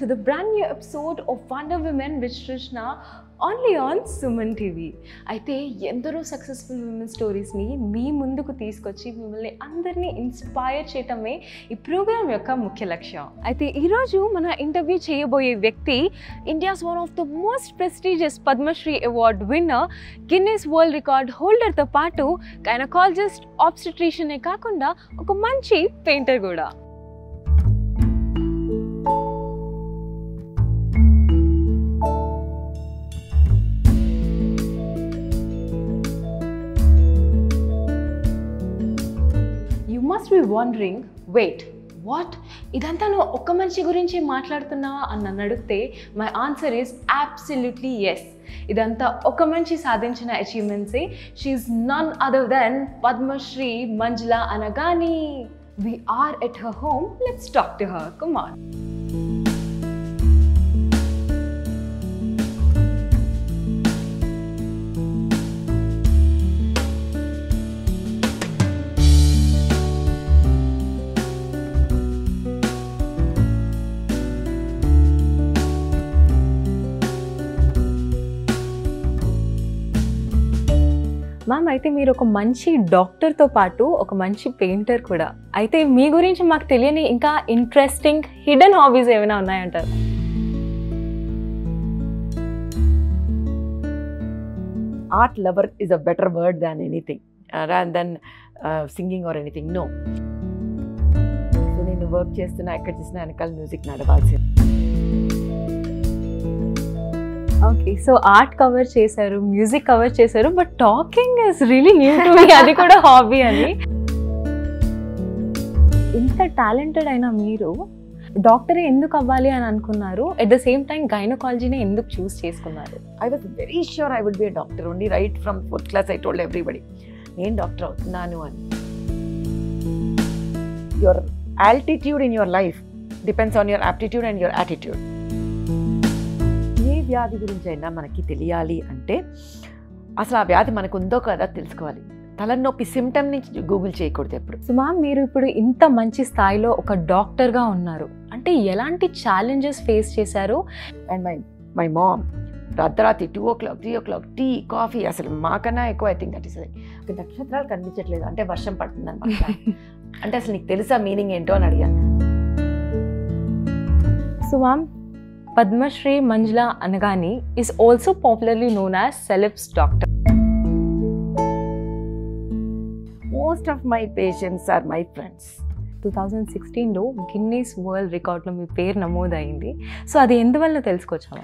welcome to the brand new episode of Wonder Women with Shrishna only on Suman TV అయితే ఎందరో successful women స్టోరీస్ని మీ ముందుకు తీసుకొచ్చి మిమ్మల్ని అందరినీ ఇన్స్పైర్ చేయటమే ఈ ప్రోగ్రామ్ యొక్క ముఖ్య లక్ష్యం అయితే ఈరోజు మన ఇంటర్వ్యూ చేయబోయే వ్యక్తి India's one of the most prestigious Padmashri award winner Guinness world record హోల్డర్తో పాటు గైనకాలజిస్ట్ ఆబ్స్టిట్రీషనే కాకుండా ఒక మంచి పెయింటర్ కూడా must be wondering wait what ఇదంతా నువ్వు ఒక్క మనిషి గురించి మాట్లాడుతున్నావా అని నన్ను అడిగితే my answer is absolutely yes ఇదంతా ఒక మనిషి సాధించిన అచీవ్మెంట్సే she none other than Padmashri Manjula Anagani we are at her home let's talk to her Kumar ma'am అయితే మీరు ఒక మంచి డాక్టర్తో పాటు ఒక మంచి పెయింటర్ కూడా అయితే మీ గురించి మాకు తెలియని ఇంకా ఇంట్రెస్టింగ్ హిడెన్ హాబీస్ ఏమైనా ఉన్నాయంటారు art lover is a better word than anything then singing or anything no నేను వర్క్ చేస్తున్నా ఎక్కడ చేసినా వెనకాల మ్యూజిక్ నడవాల్సింది ఓకే సో ఆర్ట్ కవర్ చేశారు మ్యూజిక్ కవర్ చేశారు but talking is really new to me అది కూడా హాబీ అని ఇంత టాలెంటెడ్ అయిన మీరు డాక్టరే ఎందుకు అవ్వాలి అని అనుకున్నారు ఎట్ ద సేమ్ టైం గైనకాలజీనే ఎందుకు చూస్ చేసుకున్నారు I was very sure I would be doctor only right from fourth class I told everybody నేను డాక్టర్ అవుతున్నాను అని your altitude in your life depends on your aptitude and your attitude వ్యాధి గురించి అయినా మనకి తెలియాలి అంటే అసలు ఆ వ్యాధి మనకు ఉందో కదా తెలుసుకోవాలి తలనొప్పి సిమ్టమ్ నుంచి గూగుల్ చేయకూడదు ఎప్పుడు సుమా మీరు ఇప్పుడు ఇంత మంచి స్థాయిలో ఒక డాక్టర్గా ఉన్నారు అంటే ఎలాంటి ఛాలెంజెస్ ఫేస్ చేశారు అండ్ మై మై మామ్ రాత్రి two o'clock three o'clock tea coffee అసలు మాకన్నా ఎక్కువ ఐ థింక్ దట్ ఒక నక్షత్రాలు కనిపించట్లేదు అంటే వర్షం పడుతుంది అనమాట అంటే అసలు నీకు తెలుసా మీనింగ్ ఏంటో అని అడిగాను so ma'am Padmashri Manjula Anagani is also popularly known as celebs doctor most of my patients are my friends two thousand సిక్స్టీన్లో గిన్నీస్ వరల్డ్ రికార్డ్లో మీ పేరు నమోదైంది సో అది ఎందువల్ల తెలుసుకోవచ్చా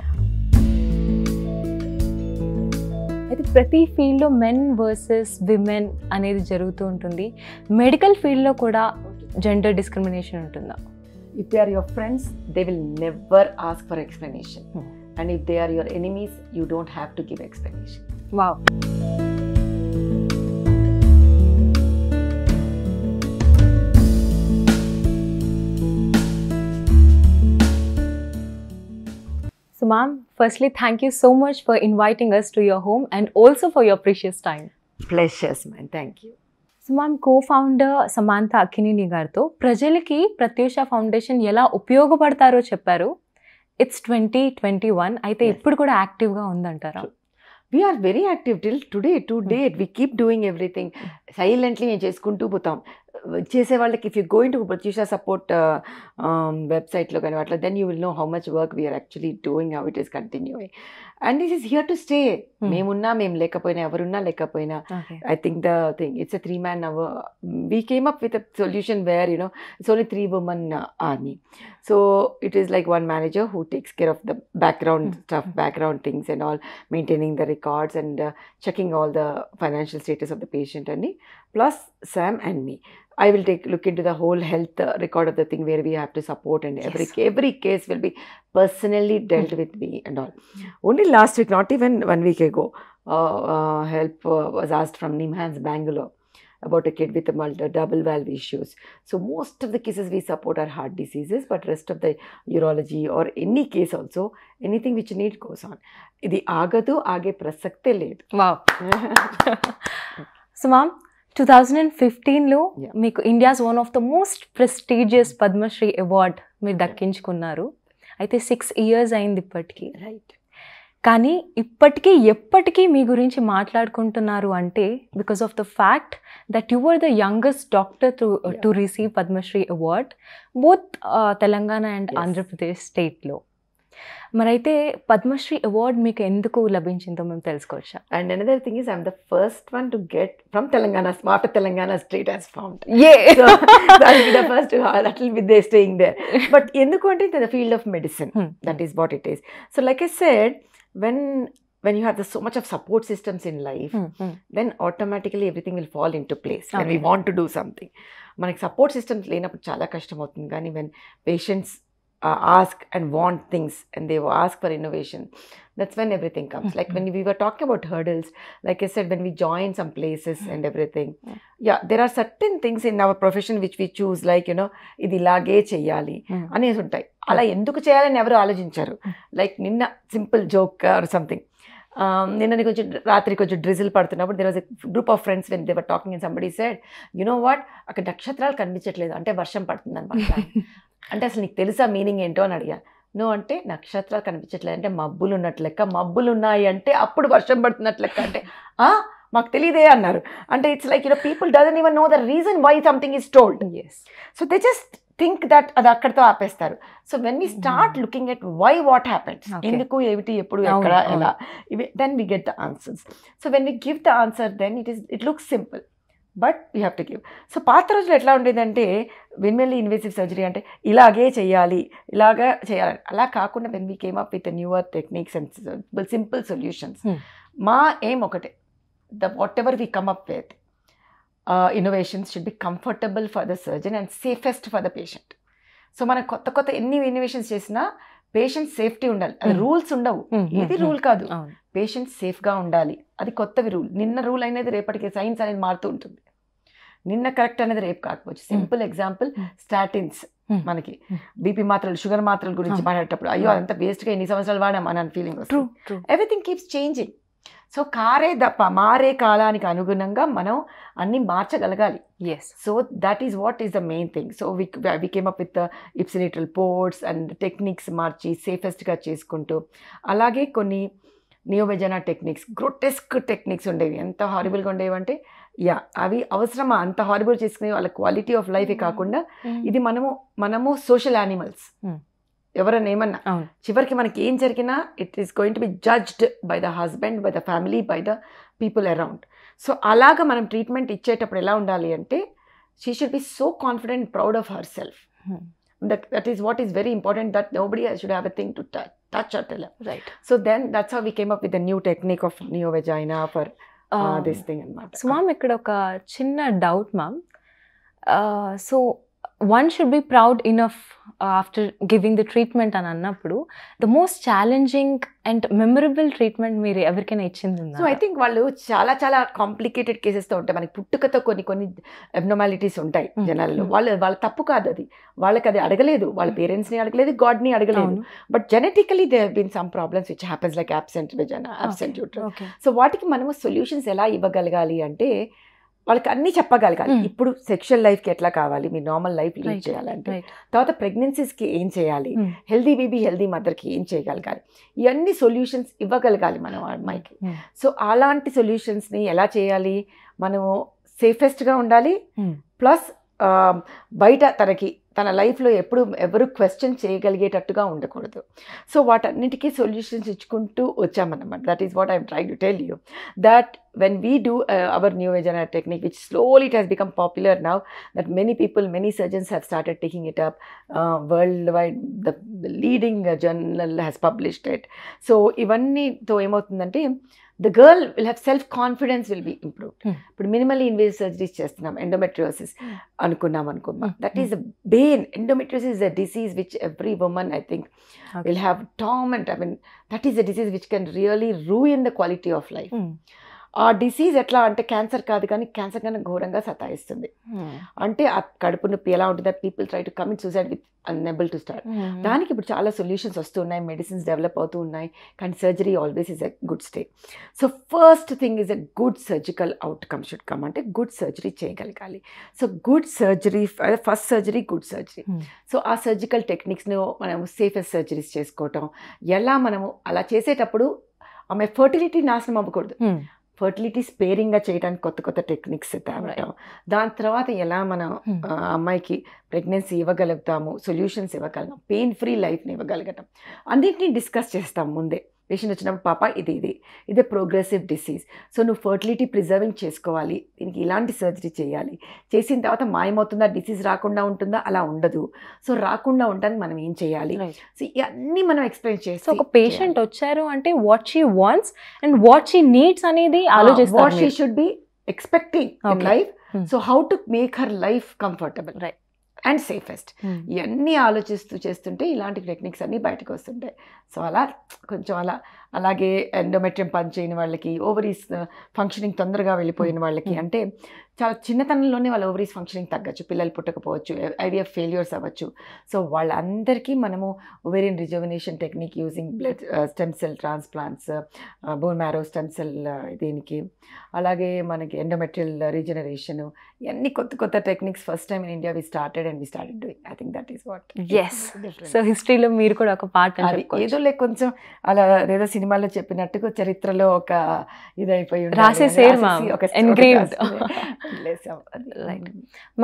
అయితే ప్రతి ఫీల్డ్లో మెన్ వర్సెస్ విమెన్ అనేది జరుగుతూ ఉంటుంది మెడికల్ ఫీల్డ్లో కూడా జెండర్ డిస్క్రిమినేషన్ ఉంటుందా if they are your friends they will never ask for explanation hmm. and if they are your enemies you don't have to give explanation wow So, ma'am, firstly, thank you so much for inviting us to your home and also for your precious time. Pleasure, man. Thank you. So co founder Samantha Akkineni గారితో ప్రజలకి Pratyusha foundation ఎలా ఉపయోగపడతారో చెప్పారు it's twenty twenty one అయితే ఇప్పుడు కూడా యాక్టివ్గా ఉందంటారా we are very active till today today we keep doing everything silently మేము చేసుకుంటూ పోతాం చేసే వాళ్ళకి if you going to Pratyusha support వెబ్సైట్లో uh, um, కానీ అట్లా then you will know how much work we are actually doing how it is continuing and this is here to stay మేమున్నా మేము లేకపోయినా ఎవరున్నా లేకపోయినా I think the thing it's a three man hour we came up with a solution where you know it's only three women army so it is like one manager who takes care of the background stuff background things and all maintaining the records and checking all the financial status of the patient అని plus Sam and me I will take look into the whole health uh, record of the thing where we have to support and yes. every every case will be personally dealt with me and all. Only last week, not even one week ago, uh, uh, help uh, was asked from Nimhans, Bangalore about a kid with a multi, double valve issues. So most of the cases we support are heart diseases, but rest of the urology or any case also, anything which need goes on. Wow. so ma'am. Two thousand and ఫిఫ్టీన్లో మీకు India's one of the most prestigious Padmashri award మీరు దక్కించుకున్నారు అయితే six years అయింది ఇప్పటికీ right కానీ ఇప్పటికీ ఎప్పటికీ మీ గురించి మాట్లాడుకుంటున్నారు అంటే because of the fact that your the youngest doctor to to receive Padmashri award both Telangana and Andhra Pradesh స్టేట్లో మరైతే పద్మశ్రీ అవార్డ్ మీకు ఎందుకు లభించిందో మేము తెలుసుకోవచ్చా and another thing is I'm the first one to get from Telangana smart Telangana street as found a the first that will they staying there but ఎందుకు అంటే in the field of medicine that is what it is so like I said when when you have the so much of support systems in life then automatically everything will fall in to place place okay. when we want to మనకి support systems లేనప్పుడు చాలా కష్టం అవుతుంది కానీ when patients uh, ask and want things and they ask for innovation that's when everything comes mm-hmm. like when we were talking about hurdles like i said when we join some places mm-hmm. and everything yeah. yeah. there are certain things in our profession which we choose like you know ఇది ఇలాగే చేయాలి అనేసి ఉంటాయి అలా ఎందుకు చేయాలని ఎవరు ఆలోచించారు లైక్ నిన్న సింపుల్ జోక్ ఆర్ సంథింగ్ నిన్న కొంచెం రాత్రి కొంచెం డ్రిజిల్ పడుతున్నప్పుడు there was group of friends when they were talking in somebody said you know what అక్కడ నక్షత్రాలు కనిపించట్లేదు అంటే వర్షం పడుతుంది అనమాట అంటే అసలు నీకు తెలుసా మీనింగ్ ఏంటో అని అడిగా నువ్వు అంటే నక్షత్రాలు కనిపించట్లేదు అంటే మబ్బులు ఉన్నట్లు లెక్క మబ్బులు ఉన్నాయి అంటే అప్పుడు వర్షం పడుతున్నట్లు లెక్క అంటే మాకు తెలియదే అన్నారు అంటే it's like you know people doesn't even know the reason why something is told us so they just think that అది అక్కడితో ఆపేస్తారు so when we start looking at why what happens ఎందుకు ఏమిటి ఎప్పుడు ఎక్కడ ఎలా ఇవి then we get the answers so when we give the answer then it is it looks simple but you have to give so పాత రోజులు ఎట్లా ఉండేదంటే వెన్మెల్లి ఇన్వేసివ్ సర్జరీ అంటే ఇలాగే చేయాలి ఇలాగా చేయాలి అలా కాకుండా when we came up with newer techniques and simple solutions మా ఏం ఒకటే the whatever we come up with innovations should be comfortable for the surgeon and safest for the patient so మనం కొత్త కొత్త ఎన్ని ఇన్నోవేషన్స్ చేసినా patient safety ఉండాలి అది రూల్స్ hmm. ఉండవు ఇది hmm, hmm, రూల్ కాదు పేషెంట్ సేఫ్గా ఉండాలి అది కొత్తవి రూల్ నిన్న రూల్ అనేది రేపటికి సైన్స్ అనేది మారుతూ ఉంటుంది నిన్న కరెక్ట్ అనేది రేపు కాకపోవచ్చు సింపుల్ ఎగ్జాంపుల్ స్టాటిన్స్ మనకి బీపీ మాత్రలు షుగర్ మాత్రల గురించి మాట్లాడేటప్పుడు అయ్యో అదంతా వేస్ట్గా ఎన్ని సంవత్సరాలు వాడాం అని feeling everything keeps changing so కారే దప్ప మారే కాలానికి అనుగుణంగా మనం అన్ని మార్చగలగాలి yes so that is what is the main thing so we we came up with ipsilateral ports and techniques మార్చి సేఫెస్ట్గా చేసుకుంటూ అలాగే కొన్ని నియోబెజనా టెక్నిక్స్ గ్రోటెస్క్ టెక్నిక్స్ ఉండేవి ఎంత హారిబుల్గా ఉండేవి అంటే యా అవి అవసరమా అంత హార్బర్ చేసుకునే వాళ్ళ క్వాలిటీ ఆఫ్ లైఫే కాకుండా ఇది మనము మనము సోషల్ యానిమల్స్ ఎవరైనా ఏమన్నా చివరికి మనకి ఏం జరిగినా it is going to be judged by the husband by the family by the people around so అలాగ మనం ట్రీట్మెంట్ ఇచ్చేటప్పుడు ఎలా ఉండాలి అంటే she should be so confident proud of herself that that is what is very important that nobody should have a thing to touch at right so then that's how we came up with new technique of neo vagina for this thing అనమాట so ma'am ఇక్కడ ఒక చిన్న doubt ma'am so one should be proud enough after giving the treatment అని అన్నప్పుడు the most challenging and memorable treatment మీరు ఎవరికైనా ఇచ్చింది so I think వాళ్ళు చాలా చాలా కాంప్లికేటెడ్ కేసెస్తో ఉంటాయి మనకి పుట్టుకతో కొన్ని కొన్ని అబ్నొమాలిటీస్ ఉంటాయి జనాల్లో వాళ్ళు వాళ్ళ తప్పు కాదు అది వాళ్ళకి అది అడగలేదు వాళ్ళ పేరెంట్స్ని అడగలేదు గాడ్ని అడగలేదు but genetically they been some problems which happens like absent vision absent so వాటికి మనము సొల్యూషన్స్ ఎలా ఇవ్వగలగాలి అంటే వాళ్ళకి అన్నీ చెప్పగలగాలి ఇప్పుడు సెక్షువల్ లైఫ్కి ఎట్లా కావాలి మీ నార్మల్ లైఫ్ లీడ్ చేయాలంటే తర్వాత ప్రెగ్నెన్సీస్కి ఏం చేయాలి హెల్దీ బేబీ హెల్దీ మదర్కి ఏం చేయగలగాలి ఇవన్నీ సొల్యూషన్స్ ఇవ్వగలగాలి మనం అమ్మాయికి సో అలాంటి సొల్యూషన్స్ని ఎలా చేయాలి మనము సేఫెస్ట్గా ఉండాలి ప్లస్ బయట తనకి తన లైఫ్లో ఎప్పుడు ఎవరు క్వశ్చన్ చేయగలిగేటట్టుగా ఉండకూడదు సో వాటన్నిటికీ సొల్యూషన్స్ ఇచ్చుకుంటూ వచ్చామన్నమాట that is what I'm try to tell you that when we do our neovagina technique which slowly it has become popular now that many people many surgeons have started taking it up worldwide the leading journal has published it so ఇవన్నీతో ఏమవుతుందంటే the girl will have self confidence will be improve ఇప్పుడు minimally invasive surgeries చేస్తున్నాం endometriosis hmm. అనుకున్నాం అనుకున్నాం that is a Bain endometriosis is a disease which every woman I think will have them and I mean that is a disease which can really ruin in the quality of life ఆ disease ఎట్లా అంటే cancer కాదు కానీ cancer కన్నా ఘోరంగా సతాయిస్తుంది hmm. అంటే ఆ కడుపు నొప్పి ఎలా ఉంటుంది people try to commit suicide with unable to start దానికి ఇప్పుడు చాలా సొల్యూషన్స్ వస్తున్నాయి మెడిసిన్స్ డెవలప్ అవుతూ ఉన్నాయి కానీ surgery always is a good stay so first thing is a good surgical outcome should come అంటే గుడ్ సర్జరీ చేయగలగాలి so good surgery first surgery good surgery so ఆ సర్జికల్ టెక్నిక్స్ను మనము సేఫెస్ట్ సర్జరీస్ చేసుకోవటం ఎలా మనము అలా చేసేటప్పుడు ఆమె ఫర్టిలిటీ నాశనం అవ్వకూడదు hmm. ఫర్టిలిటీ స్పేరింగ్గా చేయడానికి కొత్త కొత్త టెక్నిక్స్ తేవటం దాని తర్వాత ఎలా మనం hmm. అమ్మాయికి ప్రెగ్నెన్సీ ఇవ్వగలుగుతాము సొల్యూషన్స్ ఇవ్వగలుగుతాం పెయిన్ ఫ్రీ లైఫ్ని ఇవ్వగలగటం అన్నింటినీ డిస్కస్ చేస్తాం ముందే పేషెంట్ వచ్చినప్పుడు పాప ఇది ఇది ఇదే ప్రోగ్రెసివ్ డిసీజ్ సో నువ్వు ఫర్టిలిటీ ప్రిజర్వింగ్ చేసుకోవాలి దీనికి ఇలాంటి సర్జరీ చేయాలి చేసిన తర్వాత మాయమవుతుందా డిసీజ్ రాకుండా ఉంటుందా అలా ఉండదు సో రాకుండా ఉండడానికి మనం ఏం చేయాలి సో ఇవన్నీ మనం ఎక్స్ప్లెయిన్ చేస్తాం ఒక పేషెంట్ వచ్చారు అంటే what she wants and what she needs అనేది ఆలోచిస్తాం what she should be expecting life so how to make her life comfortable right and safest ఇవన్నీ ఆలోచిస్తూ చేస్తుంటే ఇలాంటి టెక్నిక్స్ అన్నీ బయటకు వస్తుంటాయి సో అలా కొంచెం అలా అలాగే ఎండోమెట్రియం పని చేయని వాళ్ళకి ఓవరీస్ ఫంక్షనింగ్ uh, తొందరగా వెళ్ళిపోయిన hmm. వాళ్ళకి hmm. అంటే చాలా చిన్నతనంలోనే వాళ్ళ ఓవరీస్ ఫంక్షనింగ్ తగ్గచ్చు పిల్లలు పుట్టకపోవచ్చు ఐడియా ఫెయిల్యూర్స్ అవ్వచ్చు సో వాళ్ళందరికీ మనము ovarian reservation technique using blood stem cell transplants bone marrow stem cell దీనికి అలాగే మనకి ఎండోమెట్రియల్ రీజనరేషన్ ఇవన్నీ కొత్త కొత్త techniques first time in India we started and we start doing I think that is what is so హిస్టరీలో మీరు కూడా ఒక పార్ట్ అది ఏదో లేక కొంచెం అలా ఏదో సినిమాలో చెప్పినట్టుగా చరిత్రలో ఒక ఇదైపోయి రాసేసేరు ఒక right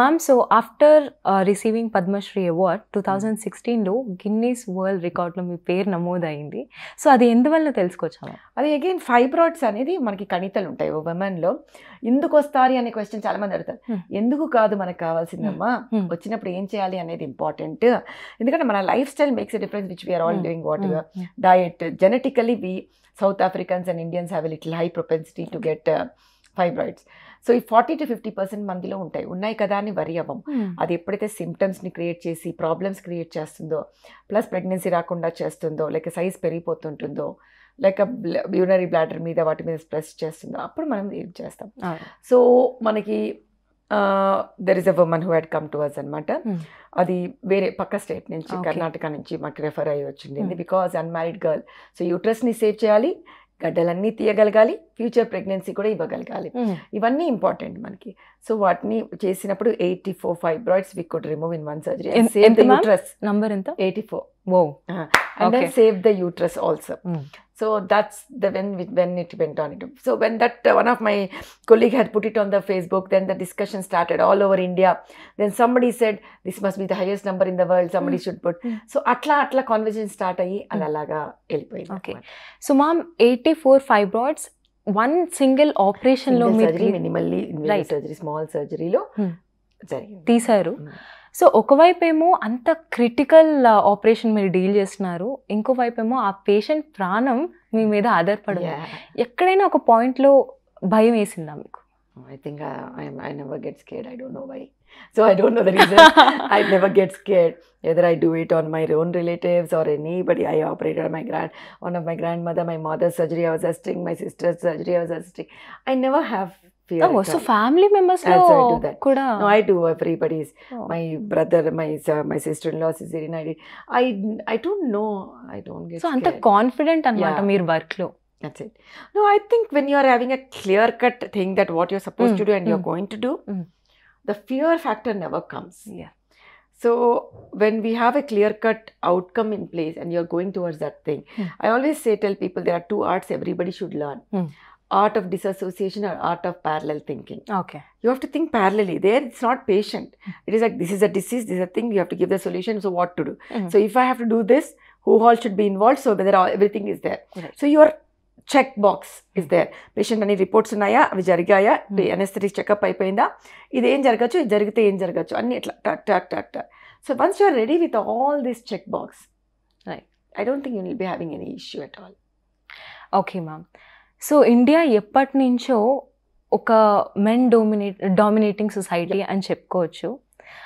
ma'am so after receiving Padmashri award two thousand సిక్స్టీన్లో గిన్నీస్ వరల్డ్ రికార్డ్లో మీ పేరు నమోదైంది సో అది ఎందువల్ల తెలుసుకోవచ్చా అది అగైన్ ఫైబ్రాడ్స్ అనేది మనకి కణితలు ఉంటాయి ఉమెన్లో ఎందుకు వస్తారు అనే క్వశ్చన్ చాలా మంది అడుగుతారు hmm. ఎందుకు కాదు మనకు కావాల్సిందమ్మా hmm. Hmm. వచ్చినప్పుడు ఏం చేయాలి అనేది ఇంపార్టెంట్ ఎందుకంటే మన lifestyle makes a difference which we're all doing what diet genetically we South Africans and Indians have little high propensity to get fibroids so ఈ ఫార్టీ టు ఫిఫ్టీ పర్సెంట్ మందిలో ఉంటాయి ఉన్నాయి కదా అని వరి అవ్వం అది ఎప్పుడైతే సిమ్టమ్స్ని క్రియేట్ చేసి ప్రాబ్లమ్స్ క్రియేట్ చేస్తుందో ప్లస్ ప్రెగ్నెన్సీ రాకుండా చేస్తుందో లేక సైజ్ పెరిగిపోతుంటుందో లేక యూనరీ బ్లాడర్ మీద వాటి మీద స్ట్రెస్ చేస్తుందో అప్పుడు మనం ఏం చేస్తాం సో మనకి there is a woman who had come to us అనమాట అది వేరే పక్క స్టేట్ నుంచి కర్ణాటక నుంచి మాకు రెఫర్ అయ్యి వచ్చింది బికాస్ అన్మ్యారీడ్ గర్ల్ సో యూట్రస్ని సేవ్ చేయాలి గడ్డలన్నీ తీయగలగాలి ఫ్యూచర్ ప్రెగ్నెన్సీ కూడా ఇవ్వగలగాలి ఇవన్నీ ఇంపార్టెంట్ మనకి సో వాటిని చేసినప్పుడు eighty four fibroids we could remove in one surgery save the uterus number ఎంత eighty four and then save the uterus also so that's the when when it went on it so when that one of my colleague had put it on the Facebook then the discussion started all over India then somebody said this must be the highest number in the world somebody should put so అట్లా అట్లా conversation start అయ్యి అది అలాగా వెళ్ళిపోయింది okay so ma'am eighty four fibroids one single operation లో minimally surgery small సర్జరీలో తీశారు hmm. So ఒకవైపు ఏమో అంత క్రిటికల్ ఆపరేషన్ uh, మీరు డీల్ చేస్తున్నారు ఇంకోవైపు ఏమో ఆ పేషెంట్ ప్రాణం మీ మీద ఆధారపడదు ఎక్కడైనా ఒక పాయింట్లో భయం వేసిందా మీకు I think I, uh, I'm, I never get scared. I don't know why. So I don't know the reason. I never get scared. Either I do it on my own relatives or anybody. I operated on my grand, one of my grandmother, my mother's surgery. I was assisting my sister's surgery. I was assisting. I never have fear. Oh, so family members no. I do that. Kuda. No, I do everybody's. Oh. My brother, my uh, my sister-in-law, cesarean. I I I don't know. I don't get. So, scared. anta confident anamata yeah. meer work lo. That's it. No, I think when you're having a clear cut thing that what you're supposed mm. to do and mm. you're going to do, mm. the fear factor never comes. Yeah. So when we have a clear cut outcome in place and you're going towards that thing, mm. I always say tell people there are two arts everybody should learn. Mm. Art of disassociation or art of parallel thinking. Okay. You have to think parallelly. There it's not patient. Mm. It is like this is a disease, this is a thing, you have to give the solution. So what to do? -hmm. So if I have to do this, who all should be involved so whether everything is there. Right. So you are check box is there patient అన్ని reports ఉన్నాయా అవి జరిగాయా ఎనెస్థెటిక్ hmm. Checkup అయిపోయిందా ఇది ఏం జరగచ్చు ఇది జరిగితే ఏం జరగచ్చు అన్ని ఇట్లా టక్ టాక్ టాక్ టక్ so once you are ready with all this check box right I don't think you will be having any issue at all okay ma'am so India ఎప్పటి నుంచో ఒక మెన్ డోమినేట్ డామినేటింగ్ సొసైటీ అని చెప్పుకోవచ్చు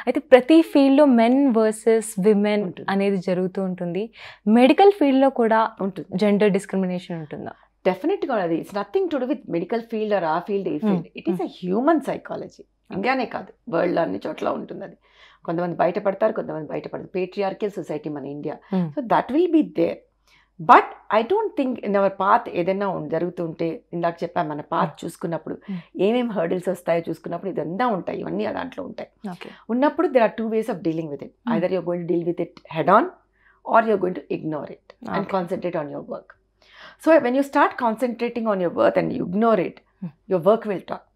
అయితే ప్రతి ఫీల్డ్లో మెన్ వర్సెస్ విమెన్ అనేది జరుగుతూ ఉంటుంది మెడికల్ ఫీల్డ్లో కూడా ఉంటుంది జెండర్ డిస్క్రిమినేషన్ ఉంటుందా డెఫినెట్గా అది it's nothing to do with medical field or ఆ ఫీల్డ్ ఈ field it is a human psychology ఇండియానే కాదు వరల్డ్లో అన్ని చోట్ల ఉంటుంది అది కొంతమంది బయటపడతారు కొంతమంది బయటపడతారు పేట్రియార్కిల్ సొసైటీ మన India so that will be there but I don't think in our path ఏదైనా జరుగుతుంటే ఇందాక చెప్పా మన పాత్ hmm. చూసుకున్నప్పుడు hmm. ఏమేమి హర్డిల్స్ వస్తాయో చూసుకున్నప్పుడు ఇదంతా ఉంటాయి ఇవన్నీ దాంట్లో ఉంటాయి ఉన్నప్పుడు there are two ways of dealing with it either you're going deal with it head on or you're going to ignore it and concentrate on your work So when you start concentrating on your worth and you ignore it, hmm. your work will talk.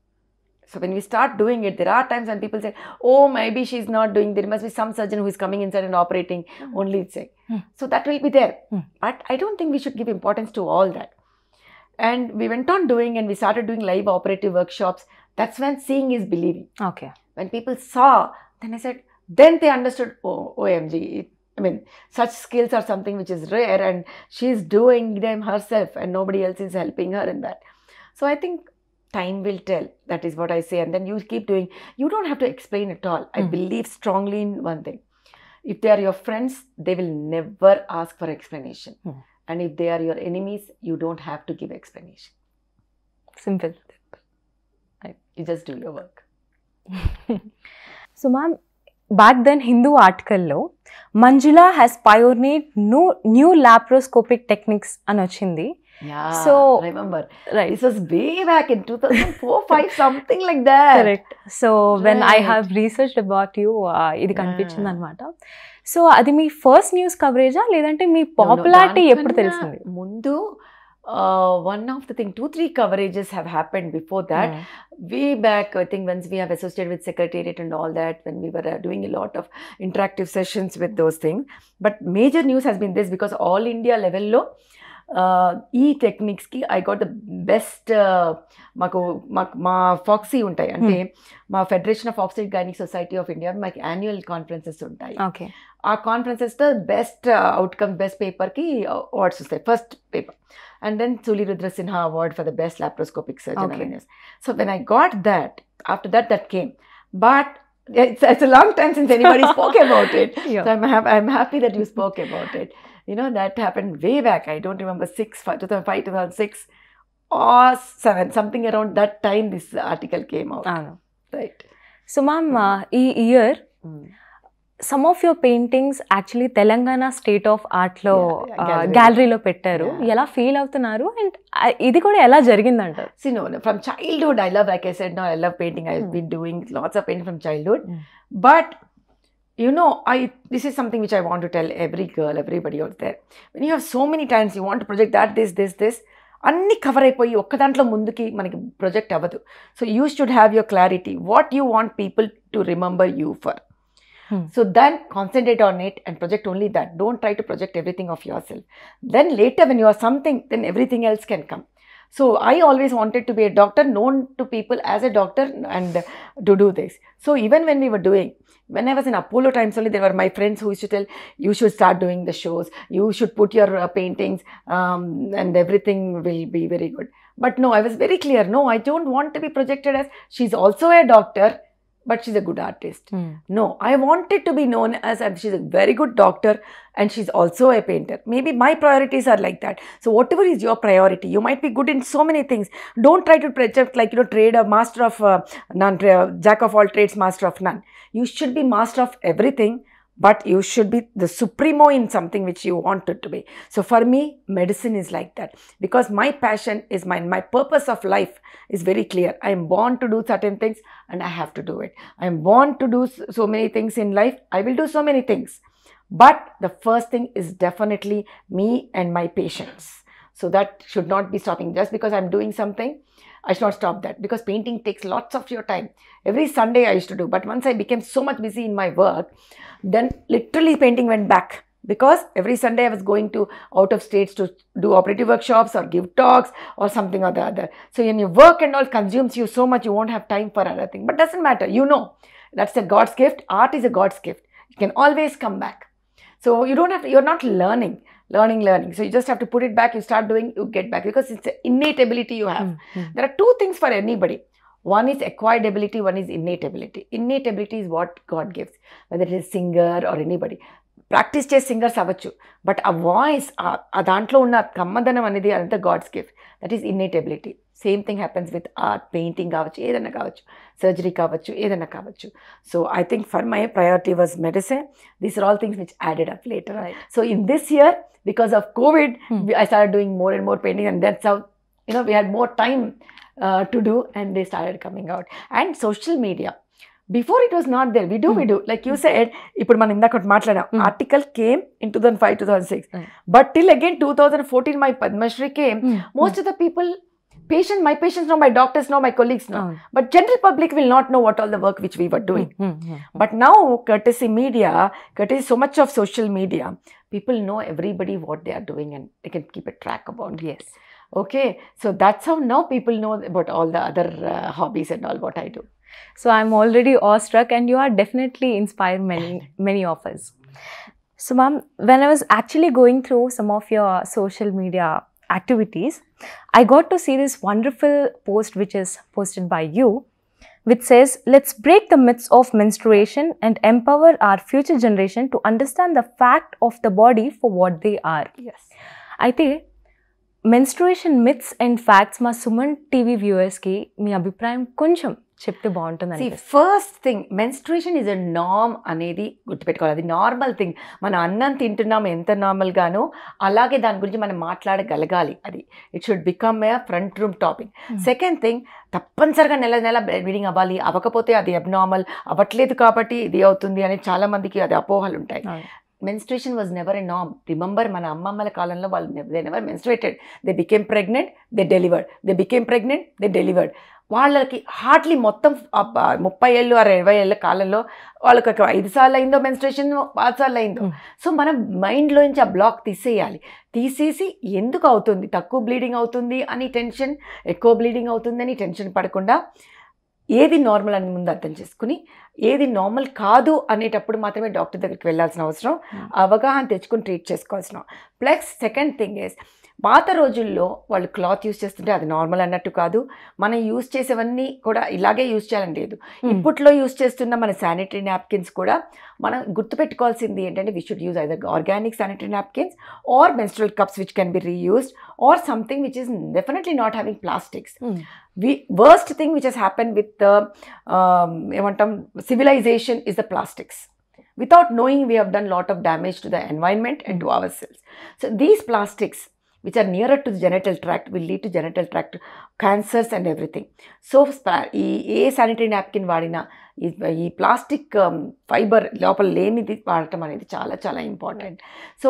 So when we start doing it, there are times when people say, "Oh, maybe she's not doing. There must be some surgeon who is coming inside and operating mm. only." Say, mm. so that will be there. Mm. But I don't think we should give importance to all that. And we went on doing, and we started doing live operative workshops. That's when seeing is believing. Okay. When people saw, then I said, then they understood. Oh, OMG! It I mean, such skills are something which is rare, and she's doing them herself, and nobody else is helping her in that. So I think time will tell. That is what I say. And then you keep doing, you don't have to explain at all. I hmm. believe strongly in one thing. If they are your friends, they will never ask for explanation. Mm. And if they are your enemies, you don't have to give explanation. Simple. you just do your work. so, ma'am, back then Hindu ఆర్టికల్లో Manjula has pioneered new new laparoscopic techniques అని వచ్చింది so remember two four five something like that so when I have research about you ఇది కనిపించింది అనమాట so అది మీ first news కవరేజా లేదంటే మీ popularity ఎప్పుడు తెలిసింది ముందు uh, one of the thing, two, three coverages have happened before that. Way back, I think once we have associated with secretariat and all that, when we were uh, doing a lot of interactive sessions with those things. But major news has been this because all India level low, ఈ టెక్నిక్స్కి I got the best మాకు మా FOGSI ఉంటాయి అంటే మా federation of obstetric gynaec society of India మాకు annual conferences ఉంటాయి ఆ కాన్ఫరెన్సెస్లో బెస్ట్ అవుట్కమ్ బెస్ట్ పేపర్కి అవార్డ్స్ వస్తాయి first paper and then Suli Rudra Sinha award for the best laparoscopic surgeon so when I got that after that that came but it's, it's a long time since anybody spoke about it. Yeah. So I'm, ha- I'm happy that you spoke about it. you know, that happened way back. I don't remember, six 5, 2005, 2006 or 7, something around that time this article came out. Ah, no. Right. So, ma'am, uh, e year, mm. Some of your paintings actually Telangana state of ఆర్ట్లో గ్యాలరీలో పెట్టారు ఎలా feel అవుతున్నారు and uh, ఇది కూడా ఎలా జరిగిందంట see no from childhood I love like I said no I love painting I been doing lots of painting from childhood but you know i this is something which i want to tell every girl everybody out there when you have so many talents you want to project that this this this అన్నీ cover అయిపోయి ఒక్క దాంట్లో ముందుకి మనకి project అవ్వదు so you should have your clarity what you want people to remember you for so then concentrate on it and project only that don't try to project everything of yourself then later when you are something then everything else can come so I always wanted to be a doctor, known to people as a doctor and to do this. So even when we were doing, when I was in Apollo times only, there were my friends who used to tell, you should start doing the shows, you should put your uh, paintings um, and everything will be very good. But no, I was very clear, no, I don't want to be projected as, she's also a doctor, but she's a good artist. Mm. No, I wanted to be known as she's a very good doctor and she's also a painter. Maybe my priorities are like that. So whatever is your priority, you might be good in so many things. Don't try to project like you know trade a master of uh, none, jack of all trades, master of none. You should be master of everything but you should be the supremo in something which you wanted to be so for me medicine is like that because my passion is mine my purpose of life is very clear i am born to do certain things and i have to do it i am born to do so many things in life i will do so many things but the first thing is definitely me and my patients so that should not be stopping just because i'm doing something I should not stop that because painting takes lots of your time. Every Sunday I used to do, but once I became so much busy in my work, then literally painting went back because every Sunday I was going to out of states to do operative workshops or give talks or something or the other. So when your work and all consumes you so much, you won't have time for other thing. But doesn't matter. You know, that's a God's gift. Art is a God's gift. It can always come back. So you don't have to, you're not learning, learning, learning. So you just have to put it back, you start doing, you get back because it's an innate ability you have. Mm-hmm. There are two things for anybody. One is acquired ability, one is innate ability. Innate ability is what God gives, whether it is singer or anybody. Practice చేసి singers అవ్వచ్చు but ఆ voice ఆ దాంట్లో ఉన్న కమ్మదనం అనేది అంతా god's gift that is innate same thing happens with art painting కావచ్చు ఏదైనా కావచ్చు సర్జరీ కావచ్చు ఏదైనా కావచ్చు so I think for my priority was medicine these are all things which added up later so in this year because of COVID I start doing more and more painting and that's how you know we had more time uh, to do and they started coming out and social media before it was not there we do mm. we do like you mm. said ఇప్పుడు మనం ఇందాక ఒకటి మాట్లాడాం article came in two thousand five two thousand six but till again two thousand fourteen my Padmashri came most of the people patient, my patients know, my doctors know, my colleagues know. Oh. But general public will not know what all the work which we were doing. Mm -hmm. hmm but now, courtesy media, courtesy so much of social media, people know everybody what they are doing and they can keep a track about yes. Okay. So that's how now people know about all the other uh, hobbies and all what I do. So I'm already awestruck and you are definitely inspire many, many of us. So ma'am, when I was actually going through some of your social media activities, I got to see this wonderful post which is posted by you, which says, let's break the myths of menstruation and empower our future generation to understand the fact of the body for what they are. Yes. I think. Menstruation myths and facts మా Suman TV వ్యూవర్స్కి మీ అభిప్రాయం కొంచెం చెప్తే బాగుంటుంది first thing menstruation is a norm అనేది గుర్తుపెట్టుకోవాలి అది నార్మల్ థింగ్ మనం అన్నం తింటున్నాం ఎంత నార్మల్గానో అలాగే దాని గురించి మనం మాట్లాడగలగాలి అది it should become a front room topic second thing తప్పనిసరిగా నెల నెల బ్లీడింగ్ అవ్వాలి అవ్వకపోతే అది అబ్నార్మల్ అవ్వట్లేదు కాబట్టి ఇది అవుతుంది అని చాలామందికి అది అపోహలు ఉంటాయి మెన్స్ట్రేషన్ వాజ్ నెవర్ ఎ నామ్ రిమంబర్ మన అమ్మమ్మల కాలంలో వాళ్ళు they never menstruated they became pregnant they delivered they became pregnant they delivered వాళ్ళకి హార్డ్లీ మొత్తం ముప్పై ఏళ్ళు అర ఇరవై ఏళ్ళ కాలంలో వాళ్ళకి ఒక ఐదు సార్లు అయిందో మెన్స్ట్రేషన్ పాతి సార్లు అయిందో సో మనం మైండ్లో నుంచి ఆ బ్లాక్ తీసేయాలి తీసేసి ఎందుకు అవుతుంది తక్కువ బ్లీడింగ్ అవుతుంది అని టెన్షన్ ఎక్కువ బ్లీడింగ్ అవుతుందని టెన్షన్ పడకుండా ఏది నార్మల్ అని ముందు అర్థం చేసుకుని ఏది నార్మల్ కాదు అనేటప్పుడు మాత్రమే డాక్టర్ దగ్గరికి వెళ్ళాల్సిన అవసరం అవగాహన తెచ్చుకుని ట్రీట్ చేసుకోవాల్సిన ప్లస్ సెకండ్ థింగ్ ఇస్ పాత రోజుల్లో వాళ్ళు క్లాత్ యూస్ చేస్తుంటే అది నార్మల్ అన్నట్టు కాదు మనం యూస్ చేసేవన్నీ కూడా ఇలాగే యూస్ చేయాలని లేదు ఇప్పట్లో యూస్ చేస్తున్న మన శానిటరీ నాప్కిన్స్ కూడా మనం గుర్తుపెట్టుకోవాల్సింది ఏంటంటే we should use either organic sanitary napkins or menstrual cups which can be reused or something which is definitely not having plastics we worst thing which has happen with ఏమంటాం civilization is the plastics without knowing we have done lot of damage to the environment and to ourselves so these plastics which are nearer to the genital tract will lead to genital tract cancers and everything. So ఏ sanitary napkin వాడినా ఈ plastic fibre లోపల లేనిది వాడటం అనేది చాలా చాలా important so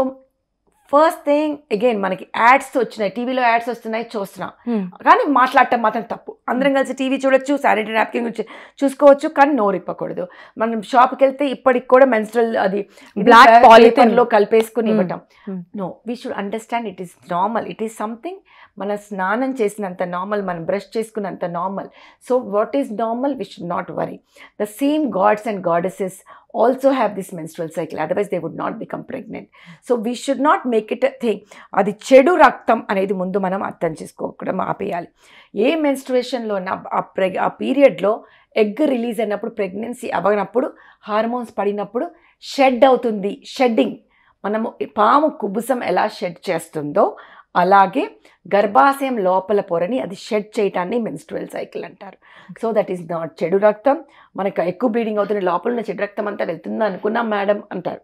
first thing again మనకి యాడ్స్ వచ్చినాయి టీవీలో యాడ్స్ వస్తున్నాయి చూస్తున్నాం hmm. కానీ మాట్లాడటం మాత్రం తప్పు అందరం కలిసి టీవీ చూడొచ్చు శానిటరీ నాప్కిన్ గురించి చూసుకోవచ్చు కానీ నోరు ఇప్పకూడదు మనం షాప్కి వెళ్తే ఇప్పటికి కూడా మెన్స్ట్రల్ అది బ్లాక్ లో కలిపేసుకుని hmm. ఇవ్వటం no we should understand it is normal it is something మన స్నానం చేసినంత నార్మల్ మనం బ్రష్ చేసుకున్నంత normal so what is normal we should not worry the same gods and goddesses also have this menstrual cycle otherwise they would not become pregnant so we should not make it thing అది చెడు రక్తం అనేది ముందు మనం అర్థం చేసుకోకుండా ఆపేయాలి ఏ మెన్స్ట్రుయేషన్లోన ఆ పీరియడ్లో ఎగ్ రిలీజ్ అయినప్పుడు ప్రెగ్నెన్సీ అవ్వనప్పుడు హార్మోన్స్ పడినప్పుడు షెడ్ అవుతుంది షెడ్డింగ్ మనము పాము కుబుసం ఎలా షెడ్ చేస్తుందో అలాగే గర్భాశయం లోపల పొరని అది షెడ్ చేయటాన్ని మెన్స్ట్రువల్ సైకిల్ అంటారు సో దట్ ఈస్ నాట్ చెడు రక్తం మనకు ఎక్కువ బ్లీడింగ్ అవుతుంది లోపల ఉన్న చెడు రక్తం అంతా వెళ్తుంది అనుకున్నాం మేడం అంటారు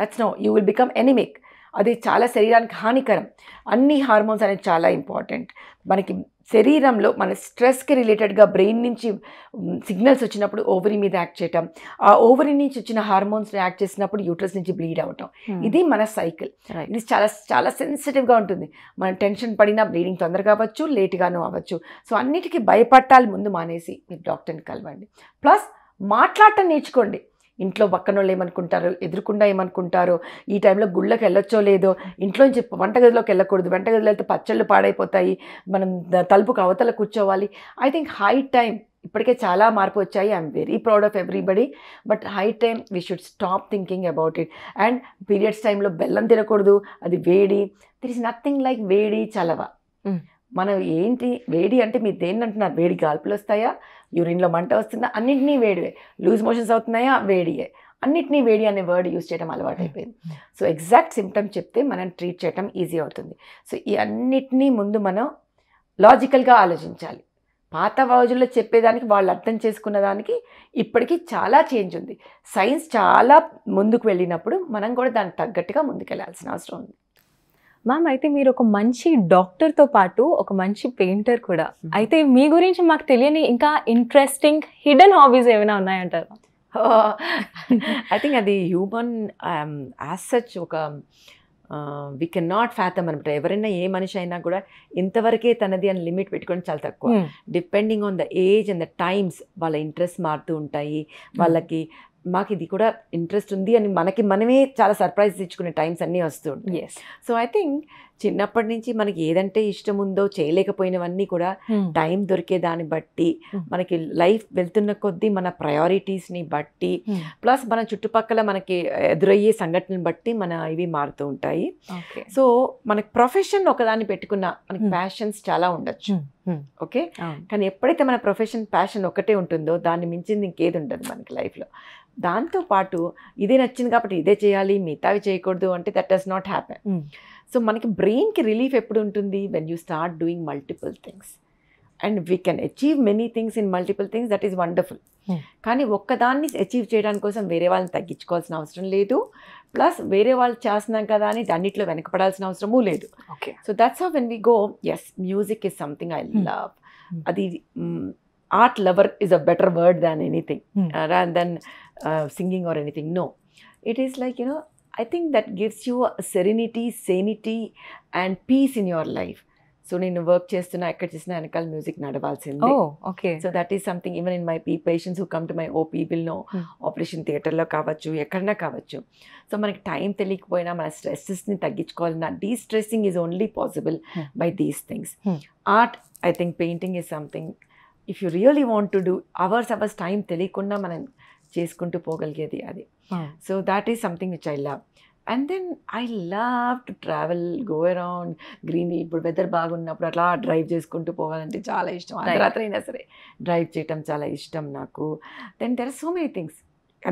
that's no you will become anaemic అది చాలా శరీరానికి హానికరం అన్ని హార్మోన్స్ అనేది చాలా ఇంపార్టెంట్ మనకి శరీరంలో మన స్ట్రెస్కి రిలేటెడ్గా బ్రెయిన్ నుంచి సిగ్నల్స్ వచ్చినప్పుడు ఓవరీ మీద యాక్ట్ చేయటం ఆ ఓవరీ నుంచి వచ్చిన హార్మోన్స్ని యాక్ట్ చేసినప్పుడు యూట్రస్ నుంచి బ్లీడ్ అవటం hmm. ఇది మన సైకిల్ ఇది చాలా చాలా సెన్సిటివ్గా ఉంటుంది మనం టెన్షన్ పడినా బ్లీడింగ్ తొందరగా అవ్వచ్చు లేట్గానూ అవ్వచ్చు సో అన్నిటికీ భయపట్టాలి ముందు మానేసి మీరు డాక్టర్ని కలవండి ప్లస్ మాట్లాడటం నేర్చుకోండి ఇంట్లో పక్కన వాళ్ళు ఏమనుకుంటారు ఎదురుకుండా ఏమనుకుంటారు ఈ టైంలో గుళ్ళకి వెళ్ళొచ్చో లేదో ఇంట్లో నుంచి వంటగదిలోకి వెళ్ళకూడదు వంటగదిలో వెళ్తే పచ్చళ్ళు పాడైపోతాయి మనం తలుపుకు అవతల కూర్చోవాలి ఐ థింక్ హై టైం ఇప్పటికే చాలా మార్పు వచ్చాయి I'm very proud of everybody but high time we should stop thinking about it and periods టైంలో బెల్లం తినకూడదు అది వేడి దిర్ ఇస్ నథింగ్ లైక్ వేడి చలవ మనం ఏంటి వేడి అంటే మీరు దేన్ని అంటున్నారు వేడి గాల్పులు వస్తాయా యూరిన్లో మంట వస్తుందా అన్నింటినీ వేడివే లూజ్ మోషన్స్ అవుతున్నాయా వేడియే అన్నిటినీ వేడి అనే వర్డ్ యూజ్ చేయడం అలవాటు అయిపోయింది సో ఎగ్జాక్ట్ సిమ్టమ్ చెప్తే మనం ట్రీట్ చేయడం ఈజీ అవుతుంది సో ఈ అన్నిటినీ ముందు మనం లాజికల్గా ఆలోచించాలి పాత రోజుల్లో చెప్పేదానికి వాళ్ళు అర్థం చేసుకున్న దానికి ఇప్పటికీ చాలా చేంజ్ ఉంది సైన్స్ చాలా ముందుకు వెళ్ళినప్పుడు మనం కూడా దానికి తగ్గట్టుగా ముందుకెళ్లాల్సిన అవసరం ఉంది మ్యామ్ అయితే మీరు ఒక మంచి డాక్టర్తో పాటు ఒక మంచి పెయింటర్ కూడా అయితే మీ గురించి మాకు తెలియని ఇంకా ఇంట్రెస్టింగ్ హిడెన్ హాబీస్ ఏమైనా ఉన్నాయంటారు ఐ థింక్ అది హ్యూమన్ యాజ్ సచ్ ఒక వి కెన్ నాట్ ఫ్యాథమ్ అనమాట ఎవరైనా ఏ మనిషి అయినా కూడా ఇంతవరకే తనది అని లిమిట్ పెట్టుకోవడం చాలా తక్కువ depending on the age and the times వాళ్ళ ఇంట్రెస్ట్ మారుతూ ఉంటాయి వాళ్ళకి మాకు ఇది కూడా ఇంట్రెస్ట్ ఉంది అని మనకి మనమే చాలా సర్ప్రైజ్ ఇచ్చుకునే టైమ్స్ అన్నీ వస్తుంటాయి సో ఐ థింక్ చిన్నప్పటి నుంచి మనకి ఏదంటే ఇష్టం ఉందో చేయలేకపోయినవన్నీ కూడా టైం దొరికే దాన్ని బట్టి మనకి లైఫ్ వెళ్తున్న కొద్దీ మన ప్రయారిటీస్ని బట్టి ప్లస్ మన చుట్టుపక్కల మనకి ఎదురయ్యే సంఘటనలు బట్టి మన ఇవి మారుతూ ఉంటాయి సో మనకి ప్రొఫెషన్ ఒకదాన్ని పెట్టుకున్న మనకి ప్యాషన్స్ చాలా ఉండొచ్చు ఓకే కానీ ఎప్పుడైతే మన ప్రొఫెషన్ ప్యాషన్ ఒకటే ఉంటుందో దాన్ని మించింది ఇంకేది ఉండదు మనకి లైఫ్లో దాంతోపాటు ఇదే నచ్చింది కాబట్టి ఇదే చేయాలి మిగతావి చేయకూడదు అంటే that does not happen so మనకి బ్రెయిన్కి రిలీఫ్ ఎప్పుడు ఉంటుంది when you start doing multiple things and we can achieve many things in multiple things that is wonderful కానీ ఒక్కదాన్ని అచీవ్ చేయడానికి కోసం వేరే వాళ్ళని తగ్గించుకోవాల్సిన అవసరం లేదు ప్లస్ వేరే వాళ్ళు చేస్తున్నాం కదా అని దాన్నిట్లో వెనకపడాల్సిన అవసరమూ లేదు okay so that's how when we go as music is something I love అది art lover is a better word than anything then singing or anything no it is like you know I think that gives you serenity sanity and peace in your life so నేను work చేస్తున్నా ఎక్కడ చేసిన వెనకాల music నడవాల్సింది okay so that is something even in my పీ patients who come to my oh will know operation థియేటర్లో కావచ్చు ఎక్కడన్నా కావచ్చు సో మనకి టైం తెలియకపోయినా మన స్ట్రెస్సెస్ని తగ్గించుకోవాలన్నా destressing is only possible by these things art I think painting is something if you really want to do hours hours time తెలియకుండా మనం చేసుకుంటూ పోగలిగేది అది so that is something which I love and then I love to travel go around greenery ఇప్పుడు weather బాగున్నప్పుడు అట్లా drive చేసుకుంటూ పోవాలంటే చాలా ఇష్టం అర్ధరాత్రి అయినా సరే డ్రైవ్ చేయటం చాలా ఇష్టం నాకు then there are so many things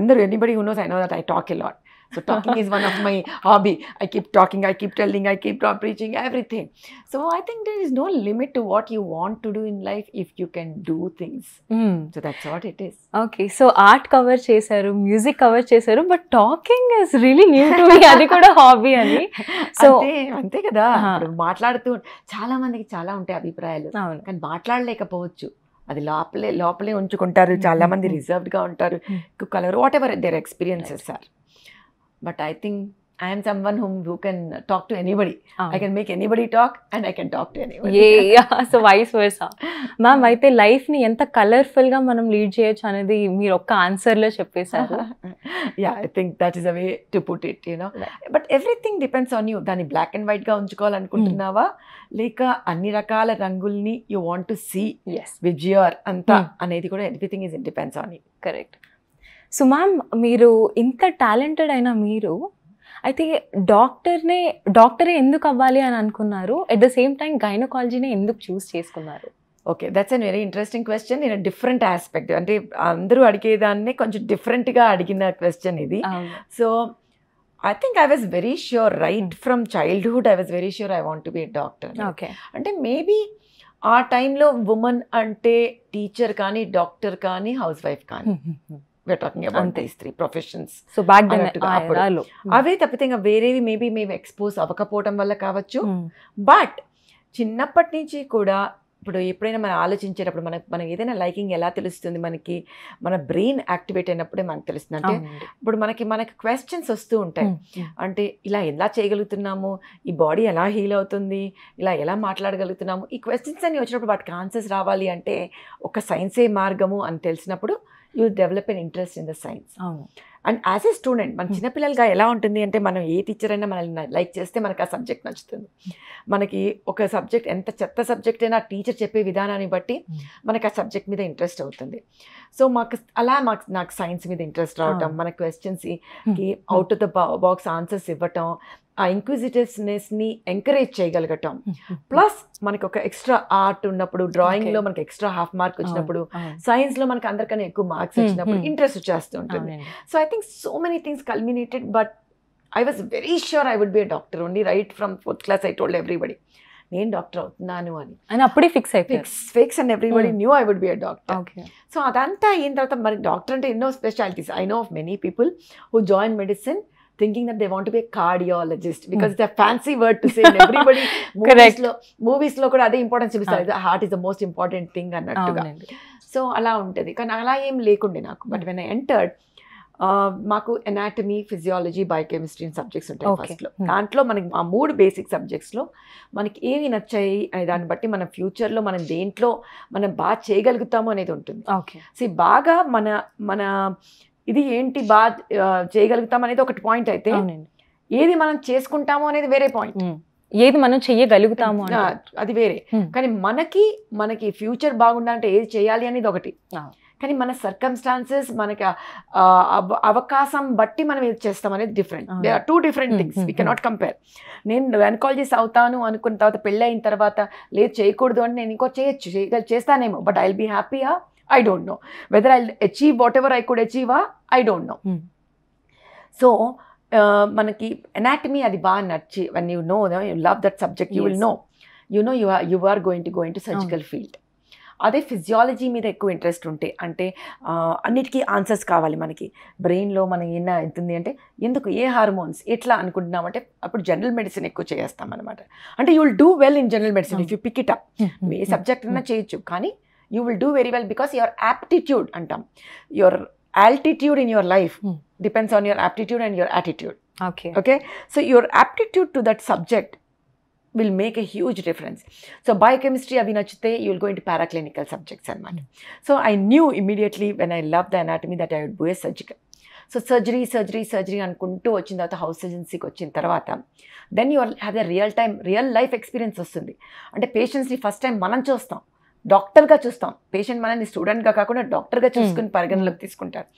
అందరూ ఎనీబడి ఉన్నోస్ I know that I talk a lot So talking is one of my hobby. I keep talking, I keep telling, I keep preaching, everything. So I think there is no limit to what you want to do in life if you can do things. Mm. So that's what it is. Okay. So art cover చేశారు music cover చేశారు but talking is really new to me అది కూడా hobby అని so అంతే కదా మాట్లాడుతూ చాలా మందికి చాలా ఉంటాయి అభిప్రాయాలు కానీ మాట్లాడలేకపోవచ్చు అది లోపలే లోపలే ఉంచుకుంటారు చాలా మంది రిజర్వ్డ్గా ఉంటారు colour whatever their experiences sir But I think I am someone whom who can talk talk anybody. Ah. I can make anybody talk and I can talk to anybody. Yeah, yeah. Ma'am అయితే life ని ఎంత colourful గా మనం lead చేయొచ్చు అనేది మీరు ఒక్క answer లో చెప్పేశారు yeah I think that is a way to put it you know but everything depends on you దాన్ని బ్లాక్ అండ్ వైట్ గా ఉంచుకోవాలనుకుంటున్నావా hmm. లేక అన్ని రకాల రంగుల్ని you want to see with your అంతా hmm. అనేది కూడా everything is in depends on you correct so ma'am మీరు ఇంత టాలెంటెడ్ అయిన మీరు అయితే డాక్టర్నే డాక్టరే ఎందుకు అవ్వాలి అని అనుకున్నారు అట్ ద సేమ్ టైం గైనకాలజీనే ఎందుకు చూస్ చేసుకున్నారు okay that's an very interesting question నేను డిఫరెంట్ ఆస్పెక్ట్ అంటే అందరూ అడిగేదాన్ని కొంచెం డిఫరెంట్గా అడిగిన క్వశ్చన్ ఇది so I think I was very sure right from childhood I was very sure I want be doctor okay అంటే మేబీ ఆ టైంలో ఉమెన్ అంటే టీచర్ కానీ డాక్టర్ కానీ హౌస్ వైఫ్ కానీ we're talking about these three professions so back అప్పుడు అవే hmm. తప్పితే ఇంకా వేరేవి మేబీ మేము ఎక్స్పోజ్ అవ్వకపోవడం వల్ల కావచ్చు బట్ hmm. చిన్నప్పటి నుంచి కూడా ఇప్పుడు ఎప్పుడైనా మనం ఆలోచించేటప్పుడు మనకు మనం ఏదైనా లైకింగ్ ఎలా తెలుస్తుంది మనకి మన బ్రెయిన్ యాక్టివేట్ అయినప్పుడే మనకు తెలుస్తుంది అంటే ఇప్పుడు మనకి మనకి క్వశ్చన్స్ వస్తూ ఉంటాయి hmm. అంటే ఇలా ఎలా చేయగలుగుతున్నాము ఈ బాడీ ఎలా హీల్ అవుతుంది ఇలా ఎలా మాట్లాడగలుగుతున్నాము ఈ క్వశ్చన్స్ అని వచ్చినప్పుడు వాటికి ఆన్సర్స్ రావాలి అంటే ఒక సైన్సే మార్గము అని తెలిసినప్పుడు you develop an interest in the science and as a student మన చిన్నపిల్లలుగా ఎలా ఉంటుంది అంటే మనం ఏ టీచర్ అయినా మనల్ని లైక్ చేస్తే మనకు ఆ సబ్జెక్ట్ నచ్చుతుంది మనకి ఒక సబ్జెక్ట్ ఎంత చెత్త సబ్జెక్ట్ అయినా టీచర్ చెప్పే విధానాన్ని బట్టి మనకు ఆ సబ్జెక్ట్ మీద ఇంట్రెస్ట్ అవుతుంది సో మాకు అలా మాకు నాకు సైన్స్ మీద ఇంట్రెస్ట్ రావటం మన క్వశ్చన్స్కి out of the box answers ఇవ్వటం ఆ ని ఎంకరేజ్ చేయగలగటం ప్లస్ మనకి ఒక ఎక్స్ట్రా ఆర్ట్ ఉన్నప్పుడు డ్రాయింగ్ లో మనకి ఎక్స్ట్రా హాఫ్ మార్క్ వచ్చినప్పుడు సైన్స్ oh, oh. లో మనకి అందరికన్నా ఎక్కువ మార్క్స్ hmm, వచ్చినప్పుడు ఇంట్రెస్ట్ hmm. వచ్చేస్తూ ఉంటుంది so I think so many things culminated but I was very sure I would be a doctor only right from fourth class I told everybody నేను doctor అవుతున్నాను అని అని అప్పుడే ఫిక్స్ అయి fix fix and everybody knew I would be a doctor so అదంతా అయిన తర్వాత మరి డాక్టర్ అంటే ఎన్నో specialities I know of many people who join medicine thinking that they want to cardiologist because the fancy word to fancy word to లో movies లో కూడా అదే ఇంపార్టెన్స్ చూపిస్తారు heart is the most important thing అన్నట్టుగా so అలా ఉంటుంది కానీ అలా ఏం లేకుండే నాకు బట్ వెన్ ఐ ఎంటర్డ్ మాకు ఎనాటమీ ఫిజియాలజీ బయోకెమిస్ట్రీ సబ్జెక్ట్స్ ఉంటాయి ఫస్ట్లో hmm. దాంట్లో మనకి ఆ మూడు బేసిక్ సబ్జెక్ట్స్లో మనకి ఏవి నచ్చాయి అనే దాన్ని బట్టి మన ఫ్యూచర్లో మనం దేంట్లో మనం బాగా చేయగలుగుతాము అనేది ఉంటుంది సి బాగా మన మన ఇది ఏంటి బా చేయగలుగుతాం అనేది ఒకటి పాయింట్ అయితే ఏది మనం చేసుకుంటామో అనేది వేరే పాయింట్ ఏది మనం చెయ్యగలుగుతాము అది వేరే కానీ మనకి మనకి ఫ్యూచర్ బాగుండాలంటే ఏది చేయాలి అనేది ఒకటి కానీ మన సర్కమ్స్టాన్సెస్ మనకి అవకాశం బట్టి మనం ఏది చేస్తాం అనేది different they are two different things we cannot compare నేను వెనకాలజీస్ అవుతాను అనుకున్న తర్వాత పెళ్ళి అయిన తర్వాత లేదు చేయకూడదు అంటే నేను ఇంకో చేయొచ్చు చేస్తానేమో బట్ ఐ విల్ బీ హ్యాపీయా I don't know whether I achieve whatever I could ఆ ఐ డోంట్ నో సో మనకి ఎనాటమీ అది బాగా నచ్చి one you know you love that subject you will know you know you you are going to going to surgical field అదే physiology మీద ఎక్కువ interest ఉంటే అంటే అన్నిటికీ ఆన్సర్స్ కావాలి మనకి బ్రెయిన్లో మనం ఏం ఎంతుంది అంటే ఎందుకు ఏ హార్మోన్స్ ఎట్లా అనుకుంటున్నామంటే అప్పుడు జనరల్ మెడిసిన్ ఎక్కువ చేస్తాం అంటే you will do well in general medicine if you pick it up ఏ సబ్జెక్ట్ hmm, అయినా hmm. చేయొచ్చు కానీ you will do very well because your aptitude అంటాం your altitude in your life hmm. Depends on your aptitude and your attitude okay okay so your aptitude to that subject will make a huge difference so biochemistry అవి నచ్చితే you will going to paraclinical subjects అనమాట so I knew immediately when I love the anatomy that I would do a surgical so surgery surgery surgery అనుకుంటూ వచ్చిన తర్వాత house ఏజెన్సీకి వచ్చిన తర్వాత then your have a real time real life experience వస్తుంది అంటే పేషెంట్స్ని first time మనం చూస్తాం డాక్టర్గా చూస్తాం పేషెంట్ మనల్ని స్టూడెంట్గా కాకుండా డాక్టర్గా hmm. చూసుకుని పరిగణలోకి hmm. తీసుకుంటారు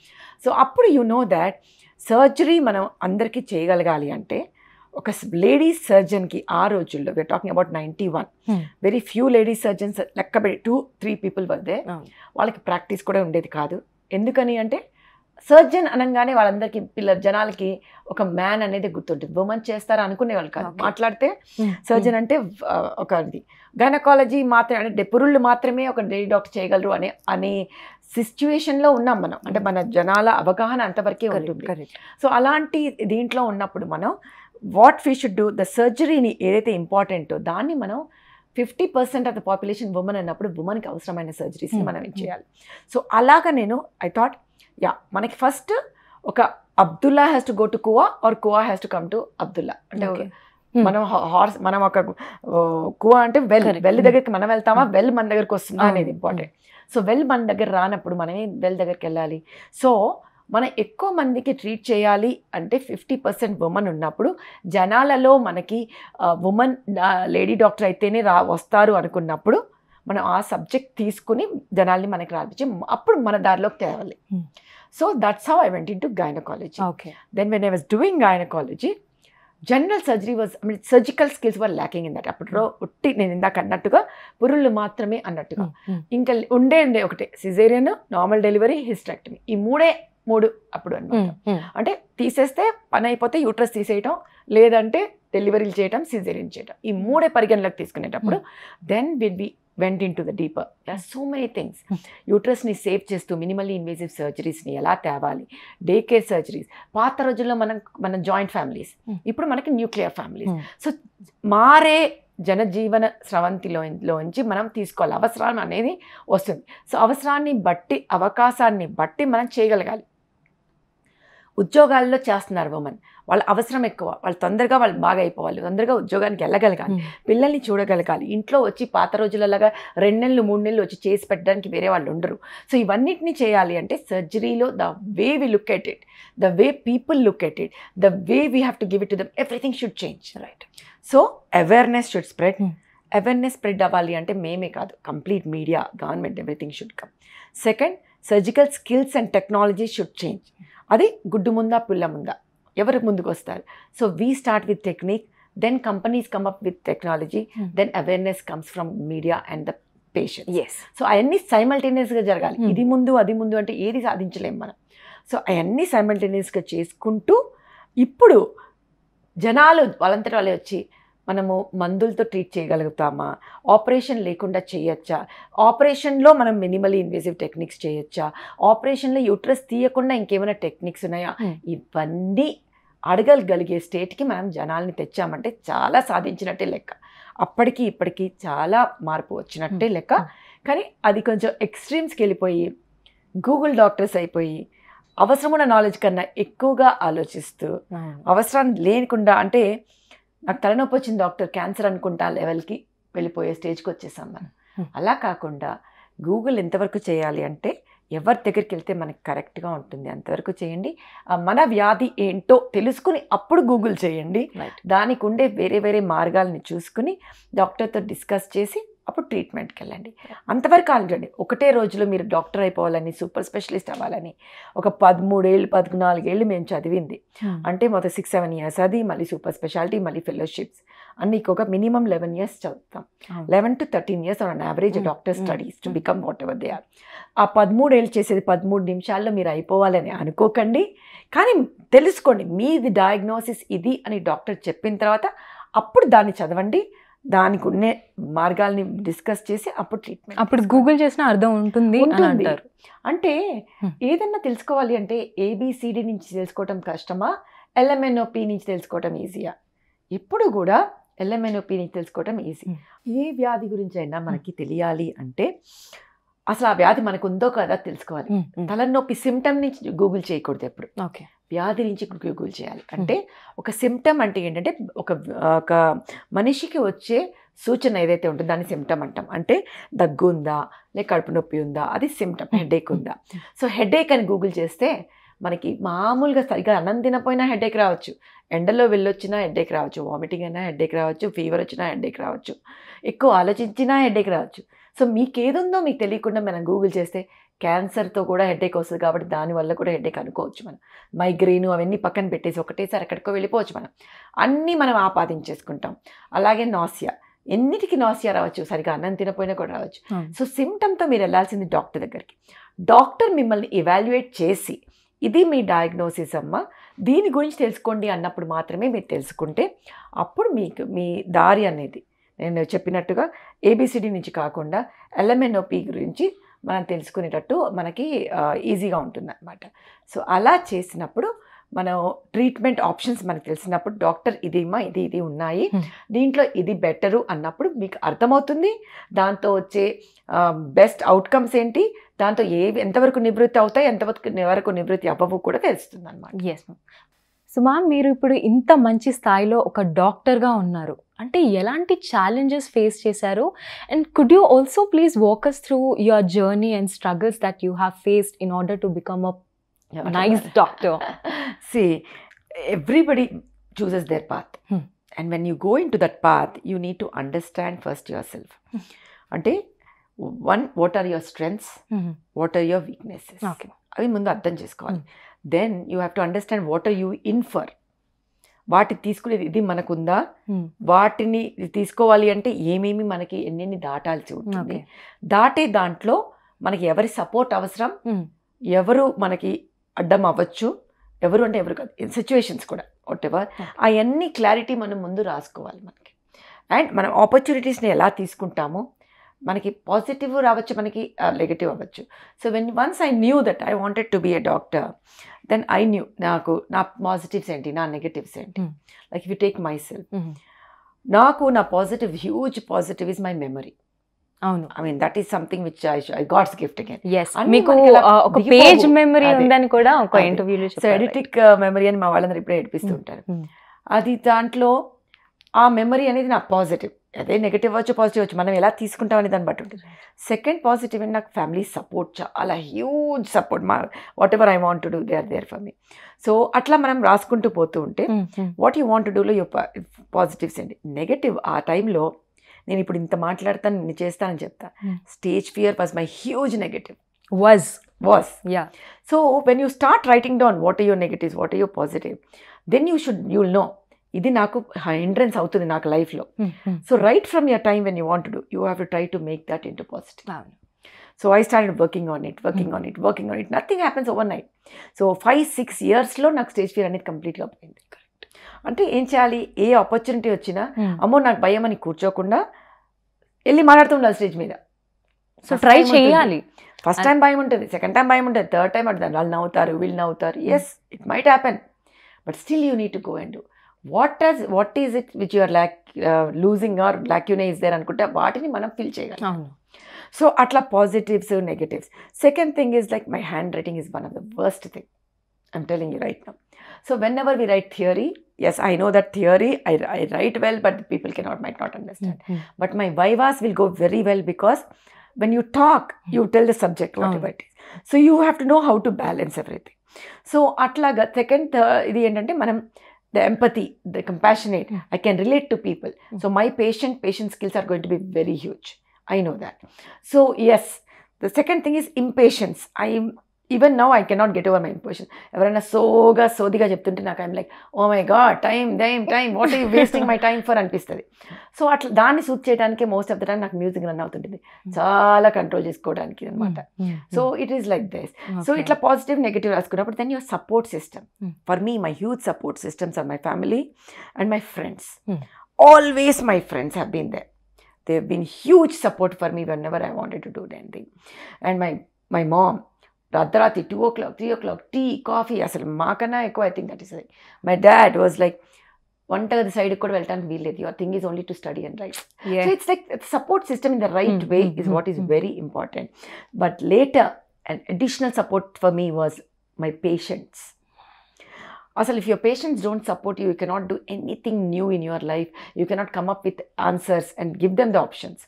సో అప్పుడు యు నో దాట్ సర్జరీ మనం అందరికీ చేయగలగాలి అంటే ఒక లేడీస్ సర్జన్కి ఆ రోజుల్లో we're talking about ninety one very few ladies surgeons పెట్టి టూ త్రీ పీపుల్ వద్దే వాళ్ళకి ప్రాక్టీస్ కూడా ఉండేది కాదు ఎందుకని అంటే సర్జన్ అనగానే వాళ్ళందరికీ పిల్ల జనాలకి ఒక మ్యాన్ అనేది గుర్తుంటుంది ఉమెన్ చేస్తారా అనుకునే వాళ్ళు కాదు మాట్లాడితే సర్జన్ అంటే ఒక ఇది గైనకాలజీ మాత్రమే అంటే పురుళ్ళు మాత్రమే ఒక డే డాక్టర్ చేయగలరు అనే అనే సిచ్యువేషన్లో ఉన్నాం మనం అంటే మన జనాల అవగాహన అంతవరకే ఉంటుంది సో అలాంటి దీంట్లో ఉన్నప్పుడు మనం what we should do the సర్జరీని ఏదైతే ఇంపార్టెంటో దాన్ని మనం fifty percent of the population women అన్నప్పుడు ఉమెన్కి అవసరమైన సర్జరీస్ని మనం చేయాలి సో అలాగా నేను ఐ థాట్ యా మనకి ఫస్ట్ ఒక Abdullah has to go to kuan or kuan has to come to Abdullah అంటే hmm. మనం హార్స్ మనం ఒక కువా అంటే వెల్ వెల్ hmm. దగ్గరికి మనం వెళ్తామా hmm. వెల్ మన దగ్గరికి వస్తుందా అనేది ఇంపార్టెంట్ సో వెల్ మన దగ్గర రానప్పుడు మనమే వెల్ దగ్గరికి వెళ్ళాలి సో మనం ఎక్కువ మందికి ట్రీట్ చేయాలి అంటే ఫిఫ్టీ పర్సెంట్ ఉమెన్ ఉన్నప్పుడు జనాలలో మనకి ఉమెన్ లేడీ డాక్టర్ అయితేనే రా వస్తారు అనుకున్నప్పుడు మనం ఆ సబ్జెక్ట్ తీసుకుని జనాల్ని మనకి రాల్పించి అప్పుడు మన దారిలోకి తేవాలి so that's how I went into gynaecology okay then when I was doing gynaecology general surgery was I mean surgical skills were lacking in that అప్పుడు ఒట్టి నేను ఇందాక అన్నట్టుగా పురుళ్ళు మాత్రమే అన్నట్టుగా hmm. Hmm. ఇంకా ఉండే ఉండే ఒకటే సిజేరియన్ నార్మల్ డెలివరీ హిస్ట్రాక్టమీ ఈ మూడే మూడు అప్పుడు అనమాట hmm. అంటే తీసేస్తే పని అయిపోతే యూట్రస్ తీసేయటం లేదంటే డెలివరీలు చేయటం సిజేరియన్ చేయటం ఈ మూడే పరిగణలోకి తీసుకునేటప్పుడు then will be went into the deeper there so many things యూట్రస్ని సేవ్ చేస్తూ మినిమల్లీ ఇన్వేజివ్ సర్జరీస్ని ఎలా తేవాలి డే కేర్ సర్జరీస్ పాత రోజుల్లో మనం మన జాయింట్ ఫ్యామిలీస్ hmm. ఇప్పుడు మనకి న్యూక్లియర్ ఫ్యామిలీస్ సో మారే జనజీవన స్రవంతిలోంచి మనం తీసుకోవాలి అవసరం అనేది వస్తుంది సో అవసరాన్ని బట్టి అవకాశాన్ని బట్టి మనం చేయగలగాలి ఉద్యోగాల్లో చేస్తున్నారు ఉమెన్ వాళ్ళ అవసరం ఎక్కువ వాళ్ళు తొందరగా వాళ్ళు బాగా అయిపోవాలి తొందరగా ఉద్యోగానికి వెళ్ళగలగాలి hmm. పిల్లల్ని చూడగలగాలి ఇంట్లో వచ్చి పాత రోజులలాగా రెండు నెలలు మూడు నెలలు వచ్చి చేసి పెట్టడానికి వేరే వాళ్ళు ఉండరు సో ఇవన్నిటిని చేయాలి అంటే సర్జరీలో the way we look at it the way people look at it the way we have to give it to them everything should change right so awareness should spread awareness spread అవ్వాలి అంటే మేమే కాదు complete media government everything should come second surgical skills and technology should change అది గుడ్డు ముందా పుల్ల ముందా ఎవరికి ముందుకు వస్తారు so we start with technique then companies come up with technology then awareness comes from media and the patients so అవన్నీ సైమల్టేనియస్గా జరగాలి hmm. ఇది ముందు అది ముందు అంటే ఏది సాధించలేం మనం సో అవన్నీ సైమల్టేనియస్గా చేసుకుంటూ ఇప్పుడు జనాలు వాళ్ళంతటి వాళ్ళే వచ్చి మనము మందులతో ట్రీట్ చేయగలుగుతామా ఆపరేషన్ లేకుండా చేయొచ్చా ఆపరేషన్లో మనం మినిమలీ ఇన్వేసివ్ టెక్నిక్స్ చేయొచ్చా ఆపరేషన్లో యూట్రస్ తీయకుండా ఇంకేమైనా టెక్నిక్స్ ఉన్నాయా ఇవన్నీ అడగలగలిగే స్టేట్కి మనం జనాల్ని తెచ్చామంటే చాలా సాధించినట్టే లెక్క అప్పటికి ఇప్పటికి చాలా మార్పు వచ్చినట్టే లెక్క కానీ అది కొంచెం ఎక్స్ట్రీమ్స్కి వెళ్ళిపోయి గూగుల్ డాక్టర్స్ అయిపోయి అవసరమైన నాలెడ్జ్ కన్నా ఎక్కువగా ఆలోచిస్తూ అవసరం లేకుండా అంటే నాకు తలనొప్పి వచ్చింది డాక్టర్ క్యాన్సర్ అనుకుంటా లెవెల్కి వెళ్ళిపోయే స్టేజ్కి వచ్చేసాం మనం అలా కాకుండా గూగుల్ ఎంతవరకు చేయాలి అంటే ఎవరి దగ్గరికి వెళ్తే మనకి కరెక్ట్గా ఉంటుంది అంతవరకు చేయండి మన వ్యాధి ఏంటో తెలుసుకుని అప్పుడు గూగుల్ చేయండి దానికి ఉండే వేరే వేరే మార్గాలని చూసుకుని డాక్టర్తో డిస్కస్ చేసి అప్పుడు ట్రీట్మెంట్కి వెళ్ళండి అంతవరకు ఆలోచండి ఒకటే రోజులో మీరు డాక్టర్ అయిపోవాలని సూపర్ స్పెషలిస్ట్ అవ్వాలని ఒక పదమూడేళ్ళు పద్నాలుగేళ్ళు మేము చదివింది అంటే మొదటి సిక్స్ సెవెన్ ఇయర్స్ అది మళ్ళీ సూపర్ స్పెషాలిటీ మళ్ళీ ఫెలోషిప్స్ అన్ని ఒక మినిమం లెవెన్ ఇయర్స్ చదువుతాం eleven to thirteen years on average doctor studies to become whatever they are ఆ పదమూడేళ్ళు చేసేది పదమూడు నిమిషాల్లో మీరు అయిపోవాలని అనుకోకండి కానీ తెలుసుకోండి మీది డయాగ్నోసిస్ ఇది అని డాక్టర్ చెప్పిన తర్వాత అప్పుడు దాన్ని చదవండి దానికి ఉండే మార్గాల్ని డిస్కస్ చేసి అప్పుడు ట్రీట్మెంట్ అప్పుడు గూగుల్ చేసిన అర్థం ఉంటుంది అంటారు అంటే ఏదన్నా తెలుసుకోవాలి అంటే ఏబిసిడి నుంచి తెలుసుకోవటం కష్టమా ఎల్ఎంఎన్ఓపి నుంచి తెలుసుకోవటం ఈజీయా ఎప్పుడు కూడా ఎల్ఎంఎన్ఓపి నుంచి తెలుసుకోవటం ఈజీ ఏ వ్యాధి గురించి అయినా మనకి తెలియాలి అంటే అసలు ఆ వ్యాధి మనకు ఉందో కదా తెలుసుకోవాలి తలనొప్పి సిమ్టమ్ నుంచి గూగుల్ చేయకూడదు ఎప్పుడు ఓకే వ్యాధి నుంచి గూగుల్ చేయాలి అంటే ఒక సిమ్టమ్ అంటే ఏంటంటే ఒక ఒక మనిషికి వచ్చే సూచన ఏదైతే ఉంటుందో దాన్ని సిమ్టమ్ అంటాం అంటే దగ్గు ఉందా లేక కడుపు నొప్పి ఉందా అది సిమ్టమ్ హెడేక్ ఉందా సో హెడేక్ అని గూగుల్ చేస్తే మనకి మామూలుగా సరిగా అన్నం తినపోయినా హెడేక్ రావచ్చు ఎండలో వెళ్ళొచ్చినా హెడేక్ రావచ్చు వామిటింగ్ అయినా హెడేక్ రావచ్చు ఫీవర్ వచ్చినా హెడేక్ రావచ్చు ఎక్కువ ఆలోచించినా హెడేక్ రావచ్చు సో మీకేదుందో మీకు తెలియకుండా మనం గూగుల్ చేస్తే క్యాన్సర్తో కూడా హెడేక్ వస్తుంది కాబట్టి దానివల్ల కూడా హెడేక్ అనుకోవచ్చు మనం మైగ్రెయిన్ అవన్నీ పక్కన పెట్టేసి ఒకటేసారి ఎక్కడికో వెళ్ళిపోవచ్చు మనం అన్నీ మనం ఆపాదించేసుకుంటాం అలాగే నాసియా ఎన్నిటికి నాసియా రావచ్చు సరిగా అన్నం తినపోయినా కూడా రావచ్చు సో సిమ్టమ్తో మీరు వెళ్ళాల్సింది డాక్టర్ దగ్గరికి డాక్టర్ మిమ్మల్ని ఇవాల్యుయేట్ చేసి ఇది మీ డయాగ్నోసిస్ అమ్మ దీని గురించి తెలుసుకోండి అన్నప్పుడు మాత్రమే మీరు తెలుసుకుంటే అప్పుడు మీకు మీ దారి అనేది నేను చెప్పినట్టుగా ఏబిసిడి నుంచి కాకుండా ఎల్ఎంఎన్ఓపి గురించి మనం తెలుసుకునేటట్టు మనకి ఈజీగా ఉంటుందన్నమాట సో అలా చేసినప్పుడు మనం ట్రీట్మెంట్ ఆప్షన్స్ మనకు తెలిసినప్పుడు డాక్టర్ ఇది మా ఇది ఇది ఉన్నాయి దీంట్లో ఇది బెటరు అన్నప్పుడు మీకు అర్థమవుతుంది దాంతో వచ్చే బెస్ట్ అవుట్కమ్స్ ఏంటి దాంతో ఏ ఎంతవరకు నివృత్తి అవుతాయి ఎంతవరకు వరకు నివృత్తి అవ్వవు కూడా తెలుస్తుంది అనమాట ఎస్ మ్యామ్ సో మ్యామ్ మీరు ఇప్పుడు ఇంత మంచి స్థాయిలో ఒక డాక్టర్గా ఉన్నారు అంటే ఎలాంటి ఛాలెంజెస్ ఫేస్ చేశారు and could you also please walk us through your journey and struggles that you have faced in order to become a nice doctor see everybody chooses their path and when you go into that path you need to understand first yourself అంటే one what are your strengths what are your weaknesses అవి ముందు అర్థం చేసుకోవాలి then you have to understand what are you ఇన్ఫర్ వాటిని తీసుకునేది ఇది మనకుందా వాటిని తీసుకోవాలి అంటే ఏమేమి మనకి ఎన్నెన్ని దాటాల్సి ఉంటుంది దాటే దాంట్లో మనకి ఎవరి సపోర్ట్ అవసరం ఎవరు మనకి అడ్డం అవ్వచ్చు ఎవరు అంటే ఎవరు కాదు సిచ్యువేషన్స్ కూడా వాట్ ఎవర్ అవన్నీ క్లారిటీ మనం ముందు రాసుకోవాలి మనకి అండ్ మనం ఆపర్చునిటీస్ని ఎలా తీసుకుంటామో మనకి పాజిటివ్ రావచ్చు మనకి నెగిటివ్ అవ్వచ్చు so when once I knew that I wanted to be a doctor then I knew నాకు నా పాజిటివ్స్ ఏంటి నా నెగిటివ్స్ ఏంటి like you take myself నాకు నా positive huge positive is my memory అవును I mean that is something which I god's gift again yes మీకు ఒక పేజ్ మెమరీ ఉందని కూడా ఒక ఇంటర్వ్యూలో సో ఎడిటిక్ మెమరీ అని మా వాళ్ళందరూ ఇప్పుడే hmm. ఉంటారు hmm. అది దాంట్లో ఆ మెమరీ అనేది నా పాజిటివ్ అదే నెగిటివ్ అవ్వచ్చు పాజిటివ్ అవ్వచ్చు మనం ఎలా తీసుకుంటాం అనే దాన్ని బట్టి ఉంటుంది సెకండ్ పాజిటివ్ అండ్ నాకు ఫ్యామిలీ సపోర్ట్ చాలా హ్యూజ్ సపోర్ట్ మా whatever I want to do they are there for me so అట్లా మనం రాసుకుంటూ పోతూ ఉంటే వాట్ యూ వాంట్ డూలో యూ పాజిటివ్స్ అండి నెగటివ్ ఆ టైంలో నేను ఇప్పుడు ఇంత మాట్లాడతాను నేను చేస్తానని చెప్తా stage fear was my huge negative was was yeah so when you start writing down what are your negatives what are your positive then you should you'll know ఇది నాకు ఎంట్రెన్స్ అవుతుంది నాకు లైఫ్లో so right from your time when you want do you have to try to make that into positive so I start working on it working on it working on it nothing happens overnight so five six ఇయర్స్లో నాకు stage fear అనేది కంప్లీట్గా పోయింది అంటే ఏం చేయాలి ఏ opportunity వచ్చినా అమ్మో నాకు భయం అని కూర్చోకుండా వెళ్ళి మాట్లాడుతుండాలి స్టేజ్ మీద సో ట్రై చేయాలి ఫస్ట్ టైం భయం ఉంటుంది సెకండ్ టైం భయం ఉంటుంది థర్డ్ టైం అంటుంది వాళ్ళు నవ్వుతారు వీళ్ళు నవ్వుతారు yes it might happen but still you need to go and do what does what is it which you're lack losing or lacunae is there అనుకుంటే వాటిని మనం ఫిల్ చేయగలం సో అట్లా positives negatives second thing is like my handwriting is one of the worst thing I'm telling you right now so whenever we write theory yes I know that theory I I right well but people can not might not understand but my vivas will go very well because when you talk you tell the subject what oh. it is. So you have to know how to balance everything. So అట్లాగా second uh, ఇది ఏంటంటే మనం the empathy, the compassionate. Yeah. I can relate to people. Mm-hmm. So my patient patient skills are going to be very huge. I know that. So yes, the second thing is impatience. I am even now I cannot get over my impression ఎవరైనా సోగా సోదిగా చెప్తుంటే నాకు I'm like oh my god time time time what ఈ wasting my time for అనిపిస్తుంది so అట్లా దాన్ని suit చేయడానికి మోస్ట్ ఆఫ్ ద టైం నాకు మ్యూజిక్ రన్ అవుతుంటుంది hmm. చాలా కంట్రోల్ చేసుకోవడానికి అనమాట so it is like this so ఇట్లా పాజిటివ్ నెగిటివ్ రాసుకున్నప్పుడు then your support system for me my huge support systems are my family and my friends always my friends have been they they have been huge support for me whenever I wanted to do anything and my my mom రాత్రి two o'clock three o'clock tea coffee అసలు మాకన్నా ఎక్కువ I think that is like my dad was like వంటగది సైడ్కి కూడా వెళ్ళడానికి వీల్లేదు your thing is only to study and write so it's like support system in the right way is what is very important but later and additional support for me was my patients అసలు if your patients don't support you you cannot do anything new in your life you cannot come up with answers and give them the options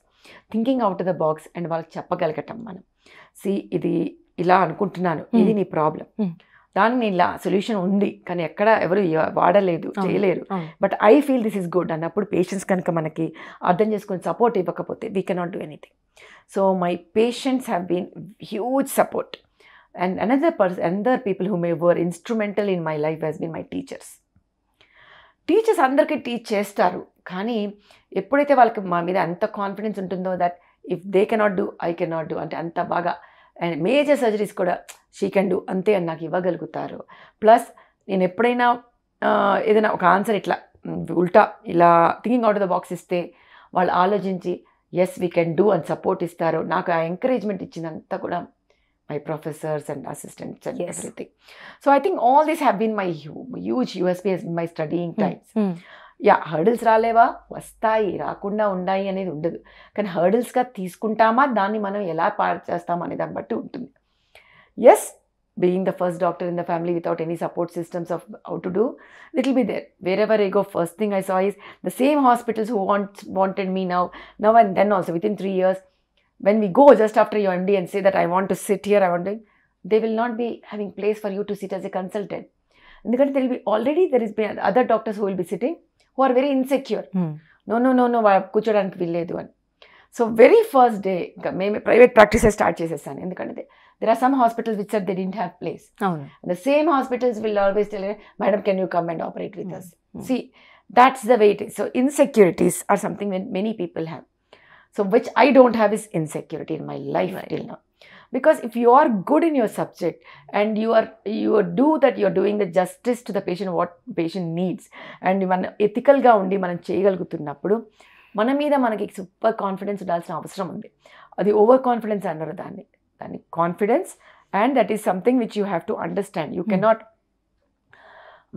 thinking out of the box and వాళ్ళకి చెప్పగలగటం మనం C ఇది ఇలా అనుకుంటున్నాను ఇది నీ problem దానికి ఇలా సొల్యూషన్ ఉంది కానీ ఎక్కడ ఎవరు వాడలేదు చేయలేరు but I feel this is good అన్నప్పుడు పేషెంట్స్ కనుక మనకి అర్థం చేసుకొని సపోర్ట్ ఇవ్వకపోతే we cannot do anything so my patients have been huge support and another person another people who may were instrumental in my life has been my teachers teachers అందరికీ teach చేస్తారు కానీ ఎప్పుడైతే వాళ్ళకి మా మీద ఎంత కాన్ఫిడెన్స్ ఉంటుందో that if they cannot do I cannot do అంటే అంత బాగా అండ్ మేజర్ సర్జరీస్ కూడా షీ కెన్ డూ అంతే అని నాకు ఇవ్వగలుగుతారు ప్లస్ నేను ఎప్పుడైనా ఏదైనా ఒక ఆన్సర్ ఇట్లా ఉల్టా ఇలా thinking out of the box ఇస్తే వాళ్ళు ఆలోచించి ఎస్ వీ కెన్ డూ అని సపోర్ట్ ఇస్తారు నాకు ఆ ఎంకరేజ్మెంట్ ఇచ్చినంత కూడా my professors and assistants and everything so I think all these have been my huge USP my studying times yeah hurdles రాలేవా వస్తాయి రాకుండా ఉన్నాయి అనేది ఉండదు కానీ హర్డిల్స్గా తీసుకుంటామా దాన్ని మనం ఎలా పాడు చేస్తాం అనే దాన్ని బట్టి ఉంటుంది yes being the first doctor in the family without any support systems of how to do it will be there wherever I go first thing I saw is the same hospitals who want wanted me now now and then also within three years when we go just after your MD and say that I want to sit here, I want to, they will not be having place for you to sit as a consultant. Because there will be already there is other doctors who will be sitting who are very insecure no no no no కూర్చోడానికి వీల్లేదు అని so very first day ఇంకా మేము private practices start చేసేసాను ఎందుకంటే there are some hospitals which are they didn't have place the same hospitals will always tell madam can you come and operate with us see that's the weight so insecurities are something many people have so which I don't have is insecurity in my life till now because if you are good in your subject and you are you do that you are doing the justice to the patient what patient needs and మనం ఎథికల్గా ఉండి మనం చేయగలుగుతున్నప్పుడు మన మీద మనకి super confidence ఉండాల్సిన అవసరం ఉంది అది ఓవర్ కాన్ఫిడెన్స్ అన్నారు దాన్ని దాన్ని confidence and that is something which you have to understand you cannot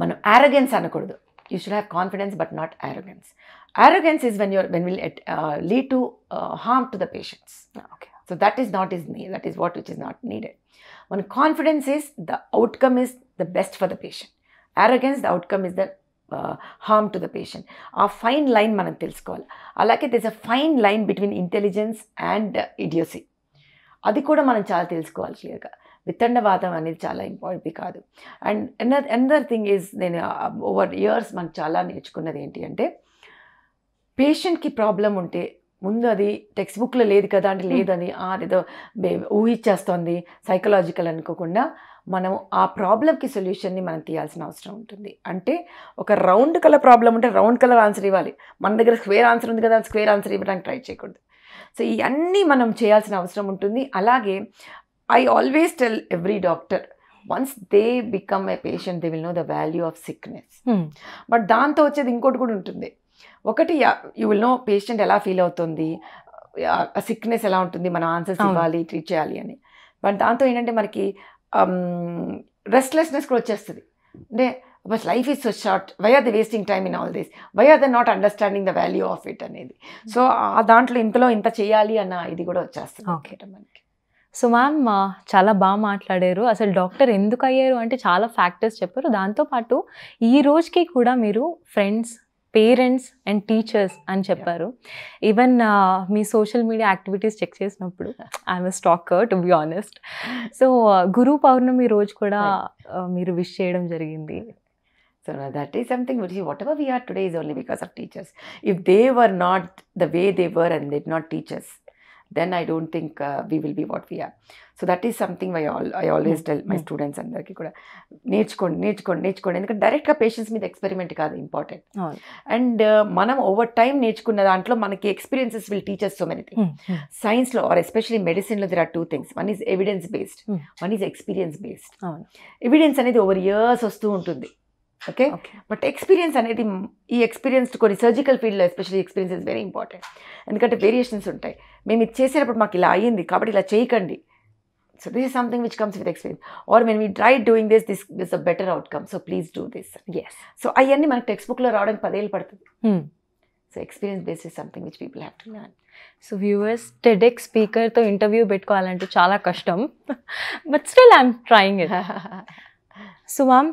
మనం యారగెన్స్ అనకూడదు you should have confidence but not arrogance arrogance is when you're when will lead to harm to the patients okay so that is not is నీ that is what which is not needed మన confidence is the outcome is the best for the patient Arrogance, the outcome is the harm to the patient ఆ fine line మనం తెలుసుకోవాలి అలాగే this a fine line between intelligence and idiocy అది కూడా మనం చాలా తెలుసుకోవాలి క్లియర్గా విత్తండవాదం అనేది చాలా ఇంపార్టెంట్ కాదు and an another thing is నేను ఓవర్ uh, ఇయర్స్ మనం చాలా నేర్చుకున్నది ఏంటి అంటే పేషెంట్కి ప్రాబ్లం ఉంటే ముందు అది టెక్స్ట్ బుక్లో లేదు కదా అంటే లేదని అదేదో ఊహించేస్తోంది సైకలాజికల్ అనుకోకుండా మనం ఆ ప్రాబ్లంకి సొల్యూషన్ని మనం తీయాల్సిన అవసరం ఉంటుంది అంటే ఒక రౌండ్ కలర్ ప్రాబ్లం ఉంటే రౌండ్ కలర్ ఆన్సర్ ఇవ్వాలి మన దగ్గర స్క్వేర్ ఆన్సర్ ఉంది కదా స్క్వేర్ ఆన్సర్ ఇవ్వడానికి ట్రై చేయకూడదు సో ఇవన్నీ మనం చేయాల్సిన అవసరం ఉంటుంది అలాగే I always tell every doctor once they become a patient they will know the value of sickness but దాంతో వచ్చేది ఇంకోటి కూడా ఉంటుంది ఒకటి యూ విల్ నో పేషెంట్ ఎలా ఫీల్ అవుతుంది సిక్నెస్ ఎలా ఉంటుంది మనం ఆన్సర్స్ ఇవ్వాలి ట్రీట్ చేయాలి అని బట్ దాంతో ఏంటంటే మనకి రెస్ట్లెస్నెస్ కూడా వచ్చేస్తుంది అంటే but life is so short why are the wasting time in all this why are the not understanding the value of it అనేది hmm. సో ఆ దాంట్లో ఇంతలో ఇంత చేయాలి అన్న ఇది కూడా వచ్చేస్తుంది ఓకే మనకి సో మ్యామ్ చాలా బాగా మాట్లాడారు అసలు డాక్టర్ ఎందుకు అయ్యారు అంటే చాలా ఫ్యాక్టర్స్ చెప్పారు దాంతోపాటు ఈ రోజుకి కూడా మీరు ఫ్రెండ్స్ పేరెంట్స్ అండ్ టీచర్స్ అని చెప్పారు ఈవెన్ మీ సోషల్ మీడియా యాక్టివిటీస్ చెక్ చేసినప్పుడు I'm stalker to be honest so Guru Purnima రోజు కూడా మీరు విష్ చేయడం జరిగింది So now that is something which whatever we are today is only because of teachers. If they were not the way they were and they did not teach us, then I don't think we will be what we so that is something I all I always tell my students అందరికీ కూడా నేర్చుకోండి నేర్చుకోండి నేర్చుకోండి ఎందుకంటే డైరెక్ట్గా patients మీద experiment కాదు important and uh, మనం ఓవర్ టైం నేర్చుకున్న దాంట్లో మనకి experiences will teachers so many thing సైన్స్లో ఆర్ ఎస్పెషలీ మెడిసిన్లో there are two things one is evidence based one is experience based evidence అనేది ఓవర్ ఇయర్స్ వస్తూ ఉంటుంది ఓకే బట్ ఎక్స్పీరియన్స్ అనేది ఈ ఎక్స్పీరియన్స్డ్ కొన్ని సర్జికల్ ఫీల్డ్లో especially experience is very important ఎందుకంటే వేరియేషన్స్ ఉంటాయి మేము ఇది చేసేటప్పుడు మాకు ఇలా అయ్యింది కాబట్టి ఇలా చేయకండి so this is something which comes with experience or men we try doing this this this a better outcome so please do this yes so అవన్నీ మనకు టెక్స్ట్ బుక్లో రావడానికి పదేళ్ళు పడుతుంది so experience base is something which people have to learn so viewers TEDx స్పీకర్తో interview పెట్టుకోవాలంటే చాలా కష్టం but still I'm trying it so ma'am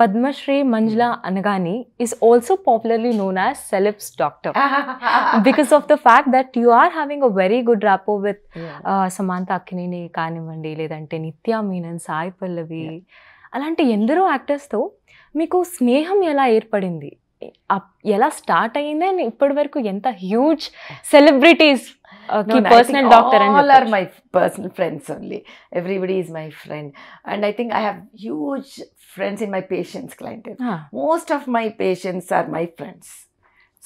Padmashri Manjula Anagani is also popularly known as Celebs Doctor because of the fact that you are having a very good rapport with yeah. uh, Samantha Akkineni కానివ్వండి లేదంటే నిత్య మీనన్ సాయి పల్లవి అలాంటి ఎందరో యాక్టర్స్తో మీకు స్నేహం ఎలా ఏర్పడింది ఎలా స్టార్ట్ అయ్యింది అండ్ ఇప్పటి వరకు ఎంత huge celebrities okay, no, no, personal doctor all and all are my personal friends only. Everybody is my friend, and I think I have huge friends in my patients' clientele. Huh. Ah. Most of my patients are my friends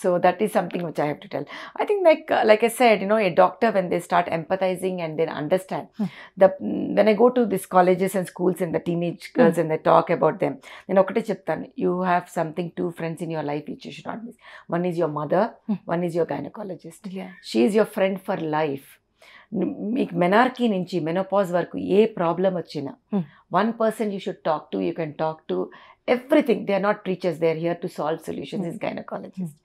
so that is something which i have to tell i think like uh, like i said you know a doctor when they start empathizing and then understand hmm. the mm, when i go to these colleges and schools and the teenage hmm. girls and they talk about them then okate cheptan you have something two friends in your life which you should not miss one is your mother hmm. one is your gynecologist yeah. she is your friend for life మీకు menarche నుంచి menopause వరకు ఏ problem వచ్చినా one person you should talk to you can talk to everything they are not teachers they are here to solve solutions is gynaecologist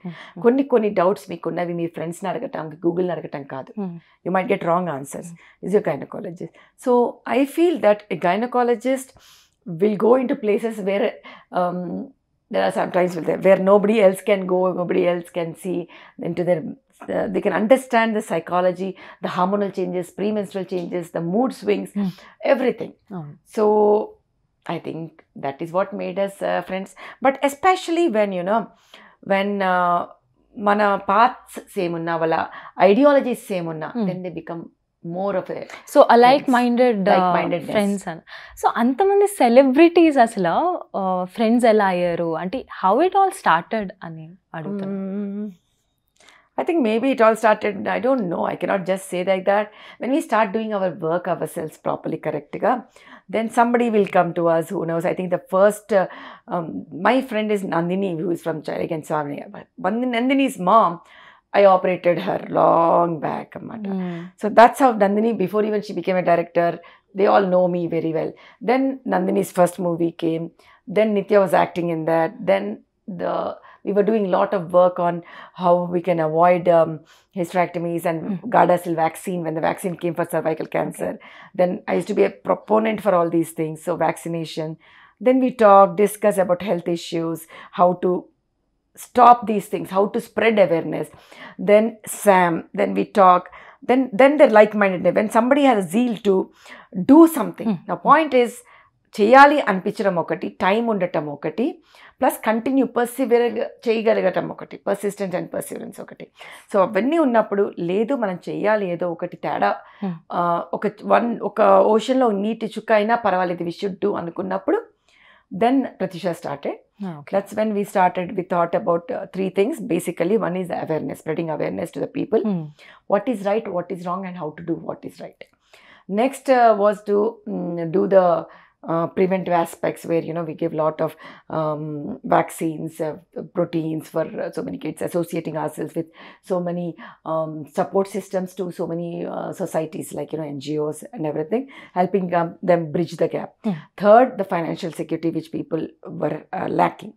కొన్ని కొన్ని doubts మీకున్నవి మీ ఫ్రెండ్స్ని అడగటం గూగుల్ని అడగటం కాదు you might get wrong answers is you gynaecologist so I feel that a gynaecologist will go into places where are sometimes will they where nobody else can go nobody else can see into their they can understand the psychology, the hormonal changes, premenstrual changes, the mood swings, mm. everything. Mm. So I think that is what made us uh, friends. But especially when, you know, when uh, mana paths same unna, vala ideologies same unna, mm. then they become more of so alike minded like friends అని so అంతమంది celebrities అసలు friends ఎలా అయ్యారు అంటే how it all started అని అడుగుతాను I think maybe it all started, I don't know, I cannot just say like that. When we start doing our work ourselves properly, correct, then somebody will come to us who knows. I think the first, uh, um, my friend is Nandini, who is from Chennai, again, Swami. Nandini's mom, I operated her long back. Mm. So that's how Nandini, before even she became a director, they all know me very well. Then Nandini's first movie came. Then Nitya was acting in that. Then the we were doing a lot of work on how we can avoid um, hysterectomies and mm -hmm. Gardasil vaccine when the vaccine came for cervical cancer. Okay. Then I used to be a proponent for all these things, so vaccination. Then we talked, discuss about health issues, how to stop these things, how to spread awareness. Then SAM, then we talk then then they're like minded when somebody has a zeal to do something mm -hmm. the point is చేయాలి అనిపించడం ఒకటి time ఉండటం ఒకటి plus continue persevere చేయగలగటం ఒకటి persistent and perseverance ఒకటి so అవన్నీ ఉన్నప్పుడు లేదు మనం చేయాలి ఏదో ఒకటి తేడా hmm. ఒక వన్ ఒక ఓషన్లో నీటి చుక్క అయినా పర్వాలేదు వి షుడ్ డూ అనుకున్నప్పుడు then Pratisha started let's when we started we thought about three things basically one is awareness spreading awareness to the people what is right what is wrong and how to do what is right next was to do the uh, preventive aspects where you know we give a lot of um, vaccines uh, proteins for uh, so many kids associating ourselves with so many um, support systems to so many uh, societies like you know ngos and everything helping um, them bridge the gap third the financial security which people were uh, lacking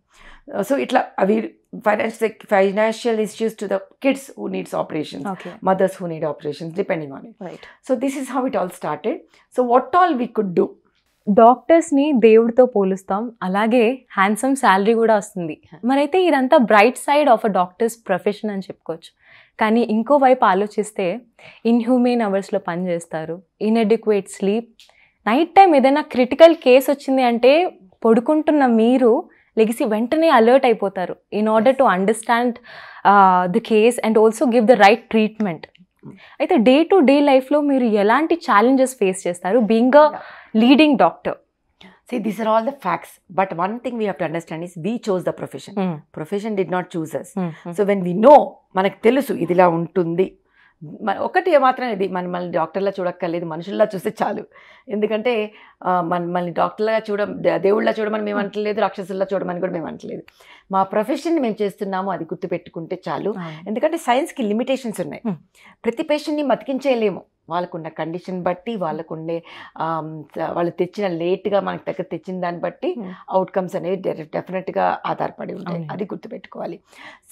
uh, so it'll we financial financial issues to the kids who needs operations okay. mothers who need operations depending on it right so this is how it all started so what all we could do డాక్టర్స్ని దేవుడితో పోలుస్తాం అలాగే handsome salary కూడా వస్తుంది మరైతే ఇదంతా bright side of a doctor's profession అని చెప్పుకోవచ్చు కానీ ఇంకోవైపు ఆలోచిస్తే ఇన్హ్యూమెన్ అవర్స్లో పనిచేస్తారు ఇన్ఎడ్యుక్వేట్ స్లీప్ నైట్ టైం ఏదైనా క్రిటికల్ కేసు వచ్చింది అంటే పడుకుంటున్న మీరు లెగిసి వెంటనే అలర్ట్ అయిపోతారు in order to understand the case and also give the right treatment అయితే డే టు డే లైఫ్లో మీరు ఎలాంటి ఛాలెంజెస్ ఫేస్ చేస్తారు being a leading doctor. See, these are all the facts. But one thing we have to understand is we chose the profession. Mm. Profession did not choose us. Mm -hmm. So when we know, మనకు తెలుసు ఇదిలా ఉంటుంది ఒకటి మాత్రం ఇది మనల్ని డాక్టర్లా చూడక్కర్లేదు మనుషుల్లా చూస్తే చాలు ఎందుకంటే మనల్ని డాక్టర్లా చూడ దేవుళ్ళ చూడమని మేము అంటలేదు రాక్షసుల్లా చూడమని కూడా మేము అంటలేదు మా ప్రొఫెషన్ మేము చేస్తున్నాము అది గుర్తుపెట్టుకుంటే చాలు ఎందుకంటే సైన్స్కి లిమిటేషన్స్ ఉన్నాయి hmm. ప్రతి పేషెంట్ని మతికించేయలేము వాళ్ళకున్న కండిషన్ బట్టి వాళ్ళకుండే వాళ్ళు తెచ్చిన లేట్గా మనకు దగ్గర తెచ్చిన దాన్ని బట్టి అవుట్కమ్స్ అనేవి డెఫినెట్గా ఆధారపడి ఉంటాయి అది గుర్తుపెట్టుకోవాలి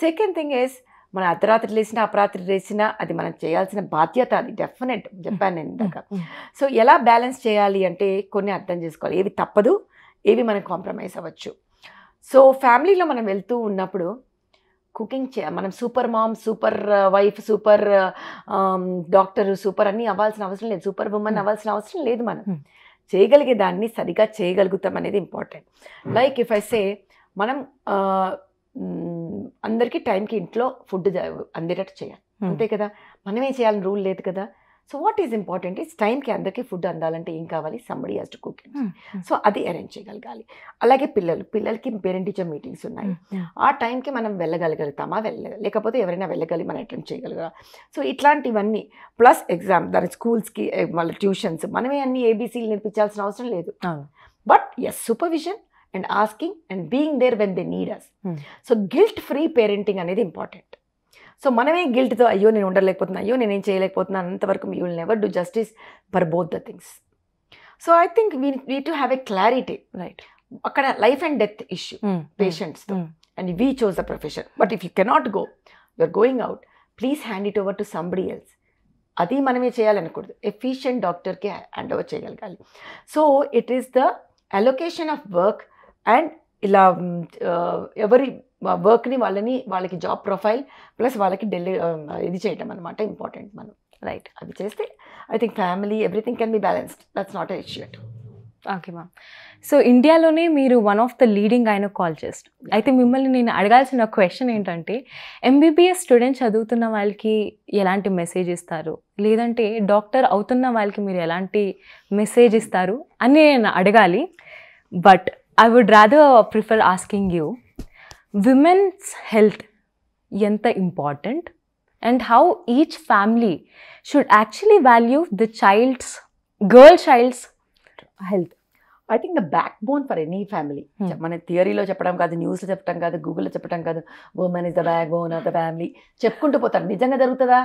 సెకండ్ థింగ్ ఈస్ మనం అర్ధరాత్రి లేసినా అపరాత్రి లేసినా అది మనం చేయాల్సిన బాధ్యత అది డెఫినెట్ చెప్పాను నేను ఇందాక సో ఎలా బ్యాలెన్స్ చేయాలి అంటే కొన్ని అర్థం చేసుకోవాలి ఏవి తప్పదు ఏవి మనం కాంప్రమైజ్ అవ్వచ్చు సో ఫ్యామిలీలో మనం వెళ్తూ ఉన్నప్పుడు కుకింగ్ చే మనం super mom super wife super doctor super అన్నీ అవ్వాల్సిన అవసరం లేదు సూపర్ ఉమెన్ అవ్వాల్సిన అవసరం లేదు మనం చేయగలిగే దాన్ని సరిగా చేయగలుగుతాం అనేది important like if I say మనం అందరికీ టైంకి ఇంట్లో ఫుడ్ అందేటట్టు చేయాలి అంతే కదా మనమే చేయాలని రూల్ లేదు కదా so what is important is టైంకి అందరికీ ఫుడ్ అందాలంటే ఏం కావాలి somebody has to cook so అది అరేంజ్ చేయగలగాలి అలాగే పిల్లలు పిల్లలకి పేరెంట్ టీచర్ మీటింగ్స్ ఉన్నాయి ఆ టైంకి మనం వెళ్ళగలగలుగుతామా వెళ్ళ లేకపోతే ఎవరైనా వెళ్ళగలి మనం అటెండ్ చేయగలగా సో ఇట్లాంటివన్నీ ప్లస్ ఎగ్జామ్ దాని స్కూల్స్కి వాళ్ళ ట్యూషన్స్ మనమే అన్ని ఏబీసీలు నేర్పించాల్సిన అవసరం లేదు but yes supervision and asking and being there when they need us so guilt free parenting అనేది ఇంపార్టెంట్ సో మనమే గిల్ట్తో అయ్యో నేను ఉండలేకపోతున్నా అయ్యో నేనేం చేయలేకపోతున్నాను అంతవరకు you will never do justice for both the things so I think we we to have a clarity right అక్కడ life and death issue patients and we chose the profession but if you cannot go you are going out please hand it over to somebody else అది మనమే చేయాలనకూడదు efficient డాక్టర్కి hand over చేయగలగాలి so it is the allocation of work and ఇలా ఎవరి వర్క్ని వాళ్ళని వాళ్ళకి జాబ్ ప్రొఫైల్ ప్లస్ వాళ్ళకి డెలి um, ఇది చేయటం అనమాట ఇంపార్టెంట్ మనం రైట్ అది చేస్తే I think family everything can be balanced that's not a okay ma'am so ఇండియాలోనే మీరు వన్ ఆఫ్ ద లీడింగ్ కాల్ చేస్ట్ అయితే మిమ్మల్ని నేను అడగాల్సిన క్వశ్చన్ ఏంటంటే ఎంబీబీఎస్ స్టూడెంట్ చదువుతున్న వాళ్ళకి ఎలాంటి మెసేజ్ ఇస్తారు లేదంటే డాక్టర్ అవుతున్న వాళ్ళకి మీరు ఎలాంటి మెసేజ్ ఇస్తారు అని నేను అడగాలి but I would rather prefer asking you women's health ఎంత important and how each family should actually value the child's girl child's health I think the backbone for any family మన థియరీలో చెప్పడం కాదు న్యూస్లో చెప్పడం కాదు గూగుల్లో చెప్పడం కాదు women is the backbone of the family చెప్పుకుంటూ పోతారు నిజంగా జరుగుతుందా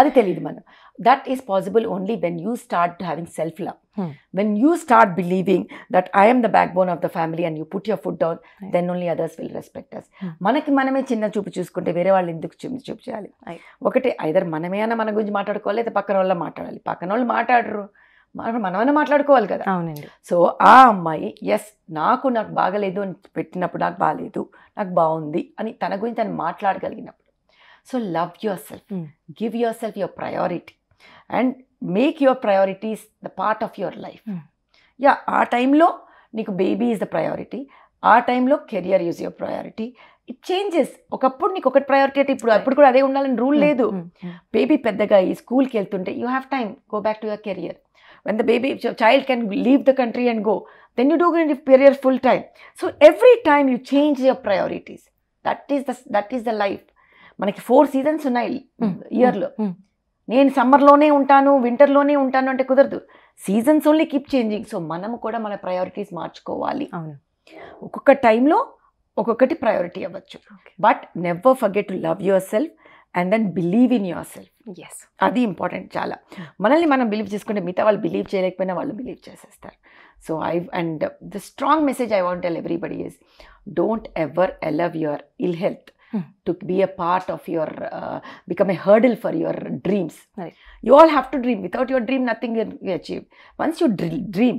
అది తెలియదు మనం that is possible only when you start having self love when you start believing that I'm the backbone of the family and you put your food down then only others will respect us మనకి మనమే చిన్న చూపు చూసుకుంటే వేరే వాళ్ళు ఎందుకు చిన్న చూపు చేయాలి ఒకటి ఐదర్ మనమే అన్న మన గురించి మాట్లాడుకోవాలి లేదా పక్కన వాళ్ళ మాట్లాడాలి పక్కన వాళ్ళు మాట్లాడరు మనమైనా మాట్లాడుకోవాలి కదా అవునండి సో ఆ అమ్మాయి ఎస్ నాకు నాకు బాగలేదు అని పెట్టినప్పుడు నాకు బాగాలేదు నాకు బాగుంది అని తన గురించి తను మాట్లాడగలిగినప్పుడు so love yourself give yourself your priority and make your priorities the part of your life yeah ఆ టైంలో నీకు బేబీ ఈజ్ ద ప్రయారిటీ ఆ టైంలో career is your priority it changes ఒకప్పుడు నీకు ఒకటి ప్రయారిటీ అంటే ఇప్పుడు అప్పుడు కూడా అదే ఉండాలని రూల్ hmm. లేదు బేబీ hmm. hmm. పెద్దగా ఈ స్కూల్కి వెళ్తుంటే you have time go back to your career when the baby child can leave the country and go then you do gun career full time so every time you change your priorities that is the that is the life మనకి four seasons ఉన్నాయి ఇయర్లో నేను సమ్మర్లోనే ఉంటాను వింటర్లోనే ఉంటాను అంటే కుదరదు seasons only keep changing so మనము కూడా మన ప్రయారిటీస్ మార్చుకోవాలి ఒక్కొక్క టైంలో ఒక్కొక్కటి ప్రయారిటీ అవ్వచ్చు but never forget to love yourself and then believe in yourself yes అది ఇంపార్టెంట్ చాలా మనల్ని మనం బిలీవ్ చేసుకుంటే మిగతా వాళ్ళు బిలీవ్ చేయలేకపోయినా వాళ్ళు బిలీవ్ చేసేస్తారు so I and the strong message I want tell everybody is don't ever allow your ill health to be a part of your uh, become a hurdle for your dreams right. you all have to dream without your dream nothing you achieve once you dream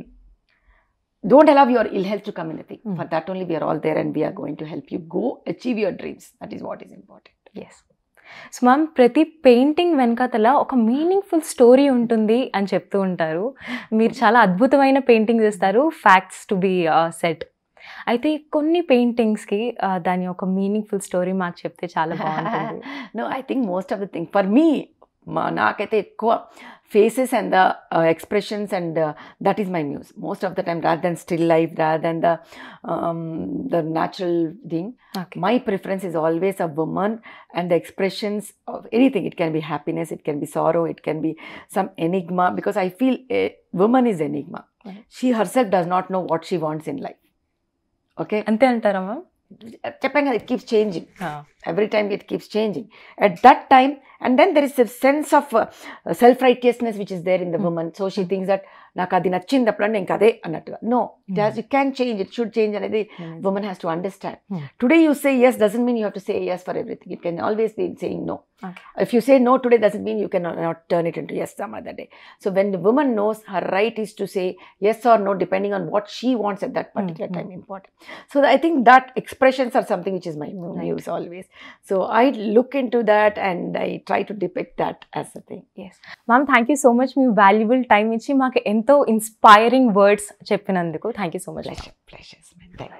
don't allow your ill health to come in the thing mm. for that only we are all there and we are going to help you go achieve your dreams that is what is important yes so ma'am ప్రతి painting వెనకాతల ఒక meaningful story ఉంటుంది అని చెప్తూ ఉంటారు మీరు చాలా అద్భుతమైన పెయింటింగ్ చేస్తారు ఫ్యాక్ట్స్ టు బి సెట్ అయితే కొన్ని పెయింటింగ్స్కి దాని యొక్క మీనింగ్ఫుల్ స్టోరీ మాకు చెప్తే చాలా బాగుంటుంది no I think most of the thing for me నాకైతే ఎక్కువ faces and the expressions and that is my muse most of the time rather than still life rather than the the natural thing my preference is always a woman and the expressions of anything it can be happiness it can be sorrow it can be some enigma because I feel woman is enigma she her self does not know what she wants in life okay అంతే అంటారా ma'am కదా it keeps changing every time it keeps changing at that time and then there is a sense of uh, self-righteousness which is there in the mm. woman so she thinks that నాకు అది నచ్చిందప్పుడు అంటే ఇంకా అదే అన్నట్టుగా no does you can change it should change అనేది women has to understand today you say yes doesn't mean you have to say yes for everything it can always be saying no if you say no today doesn't mean you can not turn it into yes some other day so when women knows her right is to say yes or no depending on what she wants at that particular time important so I think that expressions are something which is my muse always So I look into that and I try to depict that as a thing. Yes. Ma'am, thank you so much. మీ valuable time ఇచ్చి మాకు inspiring words words చెప్పినందుకు thank you so much pleasures thank you